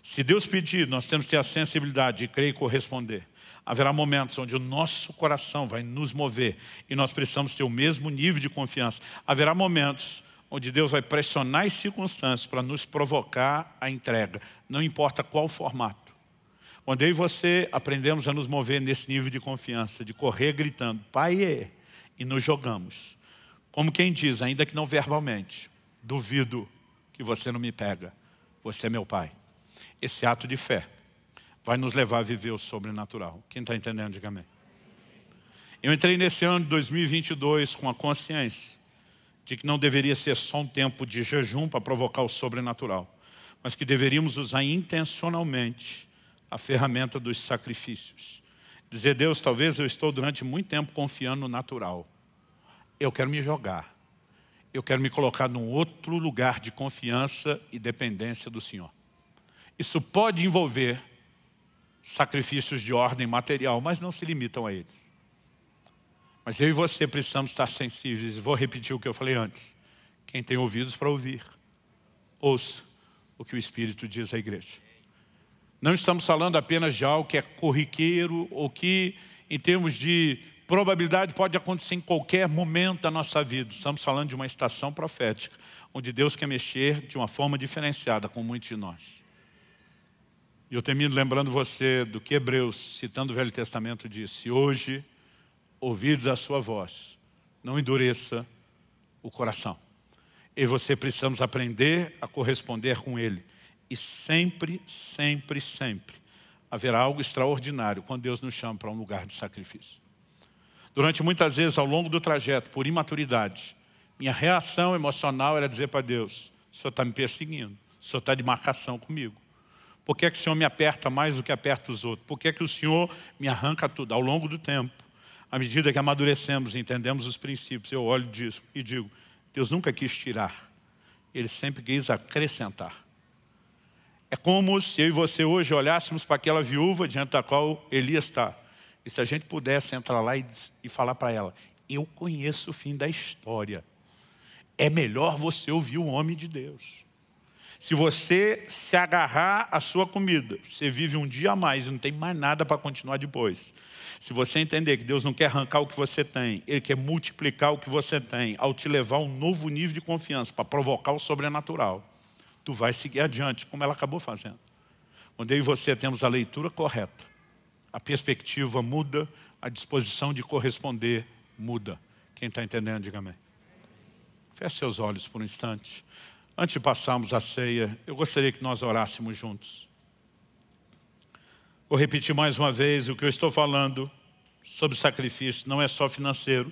Se Deus pedir, nós temos que ter a sensibilidade de crer e corresponder. Haverá momentos onde o nosso coração vai nos mover e nós precisamos ter o mesmo nível de confiança. Haverá momentos onde Deus vai pressionar as circunstâncias para nos provocar a entrega, não importa qual formato. Quando eu e você aprendemos a nos mover nesse nível de confiança, de correr gritando, Pai, é", e nos jogamos. Como quem diz, ainda que não verbalmente, duvido que você não me pega, você é meu Pai esse ato de fé vai nos levar a viver o sobrenatural. Quem está entendendo, diga amém. Eu entrei nesse ano de 2022 com a consciência de que não deveria ser só um tempo de jejum para provocar o sobrenatural, mas que deveríamos usar intencionalmente a ferramenta dos sacrifícios. Dizer, Deus, talvez eu estou durante muito tempo confiando no natural. Eu quero me jogar. Eu quero me colocar num outro lugar de confiança e dependência do Senhor. Isso pode envolver sacrifícios de ordem material, mas não se limitam a eles. Mas eu e você precisamos estar sensíveis. Vou repetir o que eu falei antes. Quem tem ouvidos para ouvir, ouça o que o Espírito diz à igreja. Não estamos falando apenas de algo que é corriqueiro ou que, em termos de probabilidade, pode acontecer em qualquer momento da nossa vida. Estamos falando de uma estação profética, onde Deus quer mexer de uma forma diferenciada com muitos de nós. E eu termino lembrando você do que Hebreus, citando o Velho Testamento, disse: Hoje ouvides a sua voz, não endureça o coração. E você precisamos aprender a corresponder com ele. E sempre, sempre, sempre haverá algo extraordinário quando Deus nos chama para um lugar de sacrifício. Durante muitas vezes, ao longo do trajeto, por imaturidade, minha reação emocional era dizer para Deus: o Senhor está me perseguindo, o Senhor está de marcação comigo por que, é que o Senhor me aperta mais do que aperta os outros? Por que, é que o Senhor me arranca tudo? Ao longo do tempo, à medida que amadurecemos e entendemos os princípios, eu olho disso e digo, Deus nunca quis tirar, Ele sempre quis acrescentar. É como se eu e você hoje olhássemos para aquela viúva diante da qual Elias está. E se a gente pudesse entrar lá e, e falar para ela, eu conheço o fim da história. É melhor você ouvir o homem de Deus. Se você se agarrar à sua comida, você vive um dia a mais e não tem mais nada para continuar depois. Se você entender que Deus não quer arrancar o que você tem, Ele quer multiplicar o que você tem, ao te levar a um novo nível de confiança, para provocar o sobrenatural, tu vai seguir adiante, como ela acabou fazendo. Quando eu e você temos a leitura correta, a perspectiva muda, a disposição de corresponder muda. Quem está entendendo, diga amém. Feche seus olhos por um instante. Antes de passarmos a ceia, eu gostaria que nós orássemos juntos. Vou repetir mais uma vez o que eu estou falando sobre sacrifício, não é só financeiro,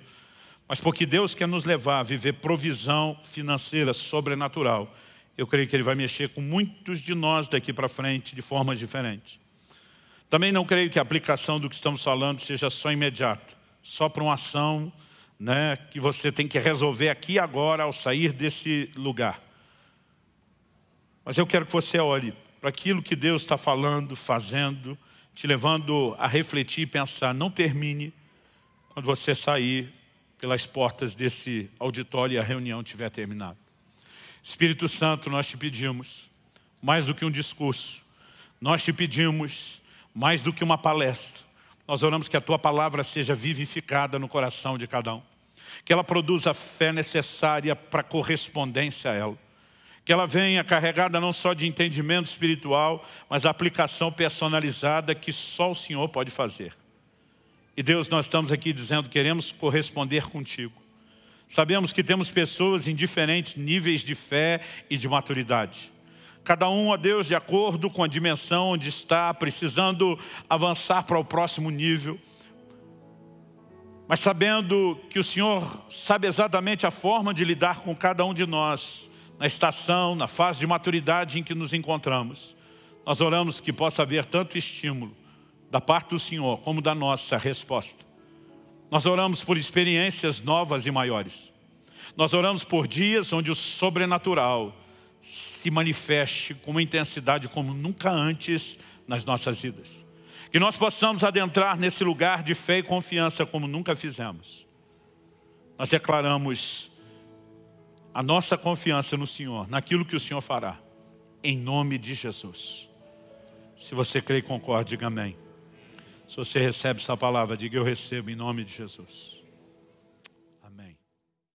mas porque Deus quer nos levar a viver provisão financeira sobrenatural. Eu creio que Ele vai mexer com muitos de nós daqui para frente de formas diferentes. Também não creio que a aplicação do que estamos falando seja só imediata, só para uma ação né, que você tem que resolver aqui e agora ao sair desse lugar. Mas eu quero que você olhe para aquilo que Deus está falando, fazendo, te levando a refletir e pensar. Não termine quando você sair pelas portas desse auditório e a reunião tiver terminado. Espírito Santo, nós te pedimos, mais do que um discurso, nós te pedimos, mais do que uma palestra, nós oramos que a tua palavra seja vivificada no coração de cada um, que ela produza a fé necessária para correspondência a ela que ela venha carregada não só de entendimento espiritual, mas da aplicação personalizada que só o Senhor pode fazer. E Deus, nós estamos aqui dizendo, queremos corresponder contigo. Sabemos que temos pessoas em diferentes níveis de fé e de maturidade. Cada um, a Deus, de acordo com a dimensão onde está, precisando avançar para o próximo nível. Mas sabendo que o Senhor sabe exatamente a forma de lidar com cada um de nós na estação, na fase de maturidade em que nos encontramos, nós oramos que possa haver tanto estímulo da parte do Senhor como da nossa resposta. Nós oramos por experiências novas e maiores. Nós oramos por dias onde o sobrenatural se manifeste com uma intensidade como nunca antes nas nossas vidas. Que nós possamos adentrar nesse lugar de fé e confiança como nunca fizemos. Nós declaramos a nossa confiança no Senhor, naquilo que o Senhor fará, em nome de Jesus. Se você crê e concorda, diga amém. Se você recebe essa palavra, diga eu recebo em nome de Jesus.